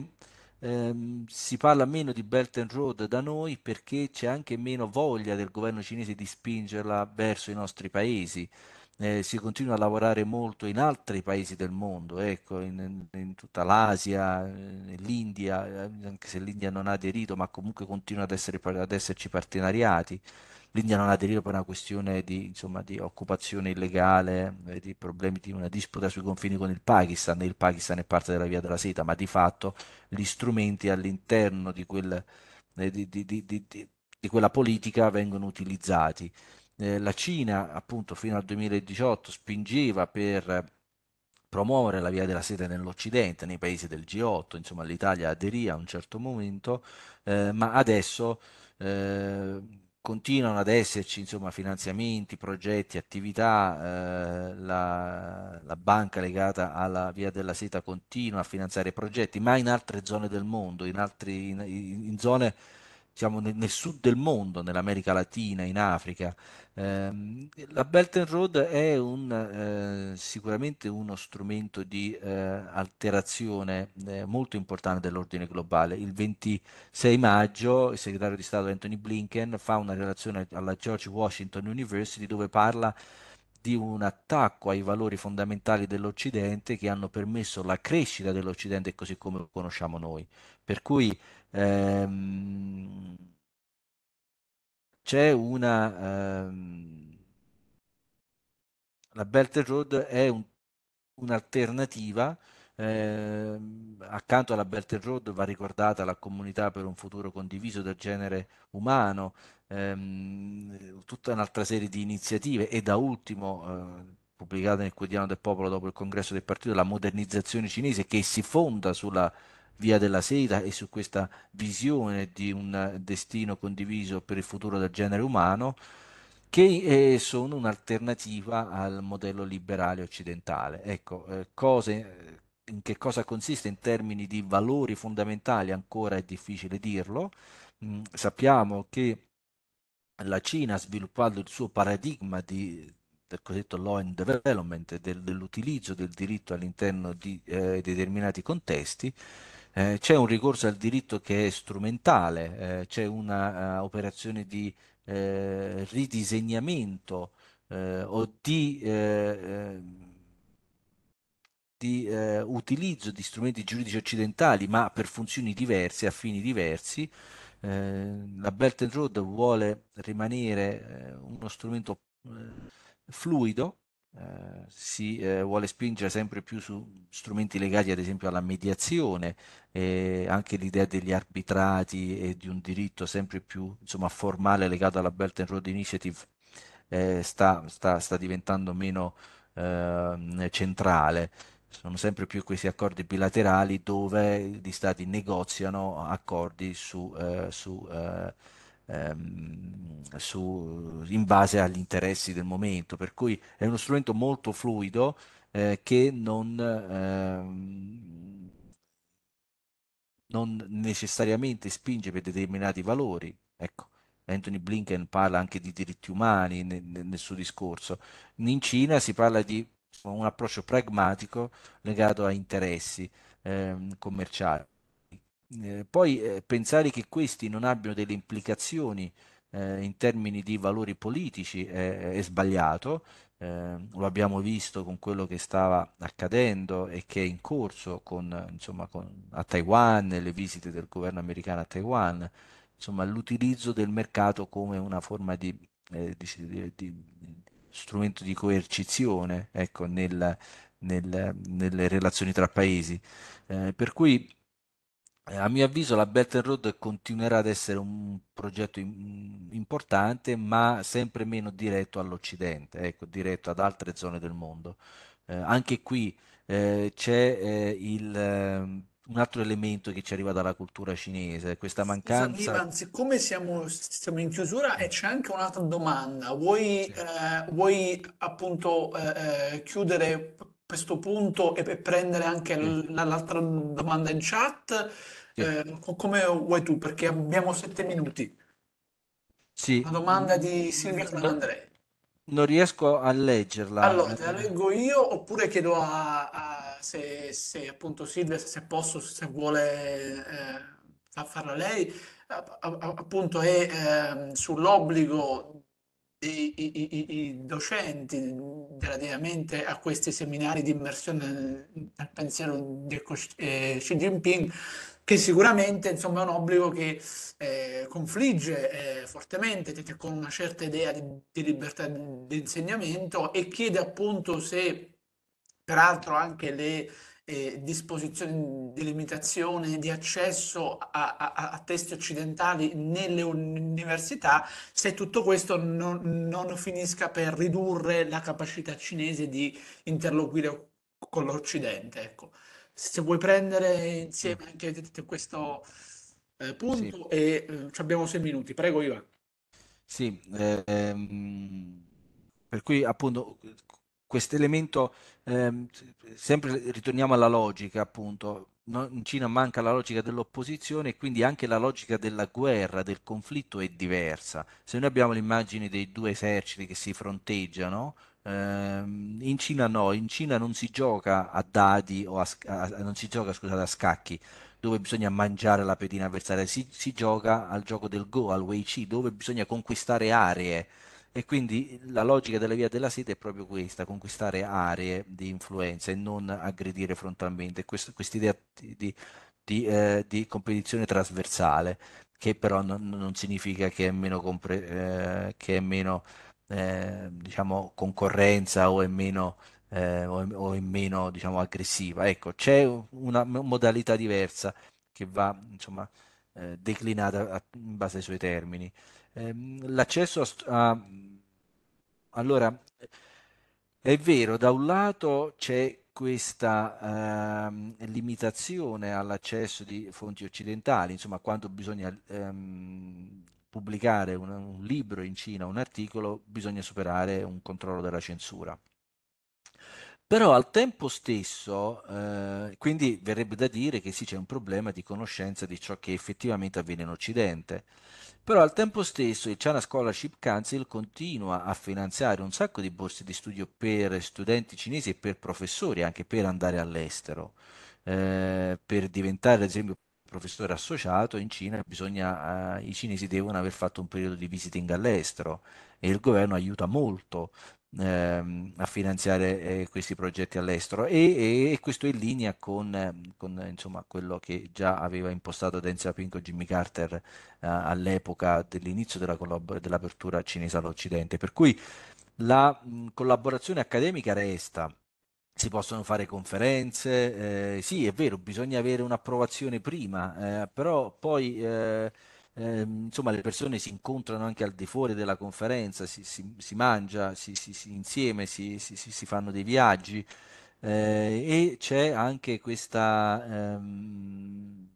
ehm, si parla meno di Belt and Road da noi perché c'è anche meno voglia del governo cinese di spingerla verso i nostri paesi. Eh, si continua a lavorare molto in altri paesi del mondo, ecco, in, in, tutta l'Asia, eh, l'India, eh, anche se l'India non ha aderito, ma comunque continua ad, essere, ad esserci partenariati l'India non aderiva per una questione di, insomma, di occupazione illegale, eh, di problemi di una disputa sui confini con il Pakistan, e il Pakistan è parte della via della seta, ma di fatto gli strumenti all'interno di, quel, eh, di, di quella politica vengono utilizzati. Eh, la Cina appunto fino al 2018 spingeva per promuovere la via della seta nell'Occidente, nei paesi del G8, insomma l'Italia aderì a un certo momento, eh, ma adesso eh, continuano ad esserci insomma, finanziamenti, progetti, attività, eh, la, la, banca legata alla Via della Seta continua a finanziare progetti, ma in altre zone del mondo, in, altri, in, in zone diciamo, nel, nel, sud del mondo, nell'America Latina, in Africa. Eh, la Belt and Road è un, eh, sicuramente uno strumento di eh, alterazione eh, molto importante dell'ordine globale. Il 26 maggio il segretario di Stato Anthony Blinken fa una relazione alla George Washington University dove parla di un attacco ai valori fondamentali dell'Occidente che hanno permesso la crescita dell'Occidente così come lo conosciamo noi. Per cui ehm, c'è una... Ehm, la Belt Road è un, un'alternativa eh, accanto alla Belt and Road va ricordata la comunità per un futuro condiviso del genere umano, ehm, tutta un'altra serie di iniziative e da ultimo, eh, pubblicata nel quotidiano del popolo dopo il congresso del partito, la modernizzazione cinese che si fonda sulla Via della Seta e su questa visione di un destino condiviso per il futuro del genere umano, che eh, sono un'alternativa al modello liberale occidentale. Ecco, eh, cose, in che cosa consiste in termini di valori fondamentali ancora è difficile dirlo. Mm, sappiamo che la Cina ha sviluppato il suo paradigma di, del cosiddetto law and development, del, dell'utilizzo del diritto all'interno di eh, determinati contesti, eh, c'è un ricorso al diritto che è strumentale, eh, c'è un'operazione eh, di eh, ridisegnamento eh, o di, ehm, di utilizzo di strumenti giuridici occidentali, ma per funzioni diverse, a fini diversi. la Belt and Road vuole rimanere uno strumento fluido eh, si eh, vuole spingere sempre più su strumenti legati ad esempio alla mediazione, e anche l'idea degli arbitrati e di un diritto sempre più insomma, formale legato alla Belt and Road Initiative eh, sta, sta, sta, diventando meno ehm, centrale. Sono sempre più questi accordi bilaterali dove gli stati negoziano accordi su, eh, su ehm, su, in base agli interessi del momento, per cui è uno strumento molto fluido eh, che non, ehm, non, necessariamente spinge per determinati valori. Ecco. Anthony Blinken parla anche di diritti umani nel, nel suo discorso. In Cina si parla di un approccio pragmatico legato a interessi eh, commerciali. Eh, poi eh, pensare che questi non abbiano delle implicazioni eh, in termini di valori politici è, è sbagliato, eh, lo abbiamo visto con quello che stava accadendo e che è in corso con, insomma, con, a Taiwan, le visite del governo americano a Taiwan, insomma l'utilizzo del mercato come una forma di, eh, di, di strumento di coercizione ecco, nel, nel, nelle relazioni tra paesi. Eh, per cui eh, a mio avviso la Belt and Road continuerà ad essere un progetto in, mm, importante, ma sempre meno diretto all'Occidente, ecco, diretto ad altre zone del mondo. Eh, anche qui eh, c'è eh, il, ehm, un altro elemento che ci arriva dalla cultura cinese, eh, questa mancanza. Ivan, siccome siamo, siamo, in chiusura e c'è anche un'altra domanda, vuoi, sì. Eh, vuoi appunto chiudere questo punto e per prendere anche l- l'altra domanda in chat, eh, come vuoi tu? Perché abbiamo sette minuti. Sì. Una domanda di Silvia Andrei. Non riesco a leggerla. Allora, te la leggo io oppure chiedo a, a se, se, appunto Silvia, se posso, se vuole eh, farla lei, a, a, appunto è eh, sull'obbligo i, i, i, docenti relativamente a questi seminari di immersione nel pensiero di eh, Xi Jinping che sicuramente insomma, è un obbligo che eh, confligge eh, fortemente con una certa idea di, di libertà di, di insegnamento e chiede appunto se peraltro anche le eh, disposizioni di limitazione di accesso a, a, a, testi occidentali nelle università, se tutto questo non, non finisca per ridurre la capacità cinese di interloquire con l'Occidente. Ecco. Se vuoi prendere insieme anche questo eh, punto, sì. e eh, abbiamo sei minuti, prego Ivan. Sì, ehm, per cui appunto questo elemento, ehm, sempre ritorniamo alla logica appunto, in Cina manca la logica dell'opposizione e quindi anche la logica della guerra, del conflitto è diversa. Se noi abbiamo l'immagine dei due eserciti che si fronteggiano, ehm, in Cina no, in Cina non si gioca a dadi o a, a, non si gioca, scusate, a scacchi dove bisogna mangiare la pedina avversaria, si, si gioca al gioco del Go, al Wei Chi, dove bisogna conquistare aree e quindi la logica della via della seta è proprio questa, conquistare aree di influenza e non aggredire frontalmente. Quest'idea di, di, eh, di, competizione trasversale, che però non, non significa che è meno, compre, eh, che è meno eh, diciamo, concorrenza o è meno, eh, o è, o è meno diciamo, aggressiva. Ecco, c'è una modalità diversa che va insomma, eh, declinata in base ai suoi termini. Ehm, l'accesso a, a... Allora, è vero, da un lato c'è questa eh, limitazione all'accesso di fonti occidentali, insomma quando bisogna ehm, pubblicare un, un, libro in Cina, un articolo, bisogna superare un controllo della censura. Però al tempo stesso, eh, quindi verrebbe da dire che sì c'è un problema di conoscenza di ciò che effettivamente avviene in Occidente però al tempo stesso il China Scholarship Council continua a finanziare un sacco di borse di studio per studenti cinesi e per professori, anche per andare all'estero, eh, per diventare ad esempio professore associato in Cina bisogna, eh, i cinesi devono aver fatto un periodo di visiting all'estero e il governo aiuta molto ehm, a finanziare eh, questi progetti all'estero e, e, questo in linea con, con insomma, quello che già aveva impostato Deng Xiaoping con Jimmy Carter eh, all'epoca dell'inizio della collab- dell'apertura cinese all'Occidente. Per cui la mh, collaborazione accademica resta, si possono fare conferenze, eh, sì è vero, bisogna avere un'approvazione prima, eh, però poi eh, Ehm, insomma le persone si incontrano anche al di fuori della conferenza, si, si, si mangia si, insieme, si, fanno dei viaggi eh, e c'è anche questa... Ehm,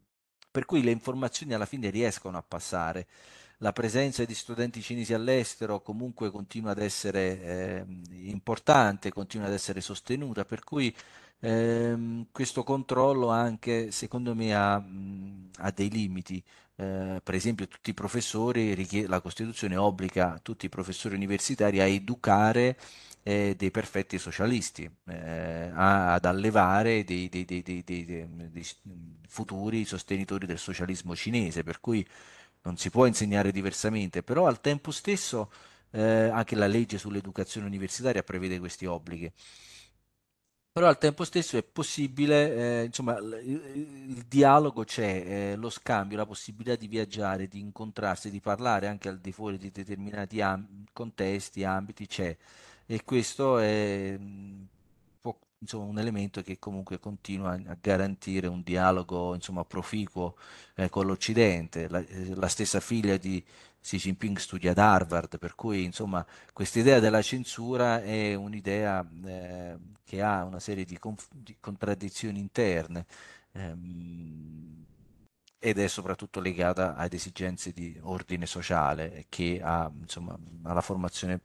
per cui le informazioni alla fine riescono a passare la presenza di studenti cinesi all'estero comunque continua ad essere eh, importante, continua ad essere sostenuta, per cui eh, questo controllo anche secondo me ha, ha dei limiti. Eh, per esempio tutti i professori, la Costituzione obbliga tutti i professori universitari a educare eh, dei perfetti socialisti, eh, a- ad allevare dei, dei, dei, dei, futuri sostenitori del socialismo cinese, per cui non si può insegnare diversamente, però al tempo stesso eh, anche la legge sull'educazione universitaria prevede questi obblighi però al tempo stesso è possibile, eh, insomma, il, il dialogo c'è, eh, lo scambio, la possibilità di viaggiare, di incontrarsi, di parlare anche al di fuori di determinati amb- contesti, ambiti c'è e questo è mm, può- insomma, un elemento che comunque continua a garantire un dialogo insomma, proficuo eh, con l'Occidente. La, eh, la stessa figlia di Xi Jinping studia ad Harvard, per cui insomma questa idea della censura è un'idea eh, che ha una serie di, conf- di contraddizioni interne ehm, ed è soprattutto legata ad esigenze di ordine sociale che ha, insomma, alla formazione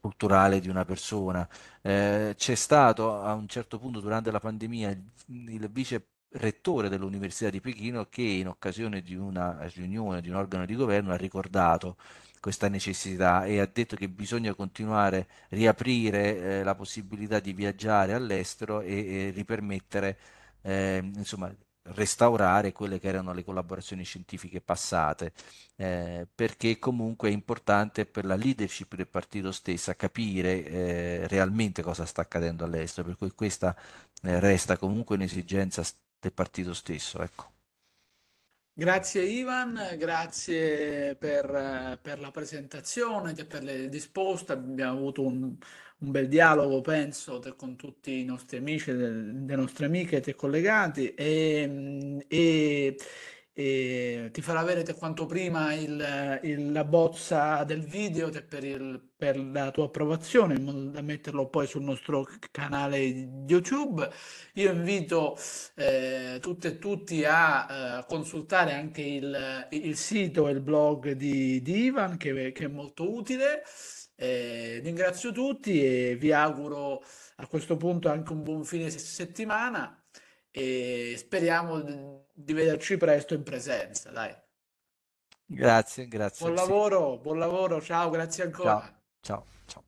culturale di una persona. Eh, c'è stato a un certo punto durante la pandemia il, il vice rettore dell'Università di Pechino che in occasione di una riunione di un organo di governo ha ricordato questa necessità e ha detto che bisogna continuare a riaprire eh, la possibilità di viaggiare all'estero e, e ripermettere, eh, insomma, restaurare quelle che erano le collaborazioni scientifiche passate, eh, perché comunque è importante per la leadership del partito stesso capire eh, realmente cosa sta accadendo all'estero, per cui questa eh, resta comunque un'esigenza del partito stesso. Ecco. Grazie Ivan, grazie per, per, la presentazione, per le risposte. Abbiamo avuto un, un bel dialogo, penso, con tutti i nostri amici, le nostre amiche e te collegati. E, e e ti farà avere te quanto prima il, il, la bozza del video per, il, per, la tua approvazione, in modo da metterlo poi sul nostro canale YouTube. Io invito eh, tutte e tutti a eh, consultare anche il, sito e il blog di, di Ivan, che, che, è molto utile. Eh, ringrazio tutti e vi auguro a questo punto anche un buon fine settimana e speriamo di vederci presto in presenza, dai. Grazie, grazie. Buon lavoro, buon lavoro, ciao, grazie ancora. ciao. ciao. ciao.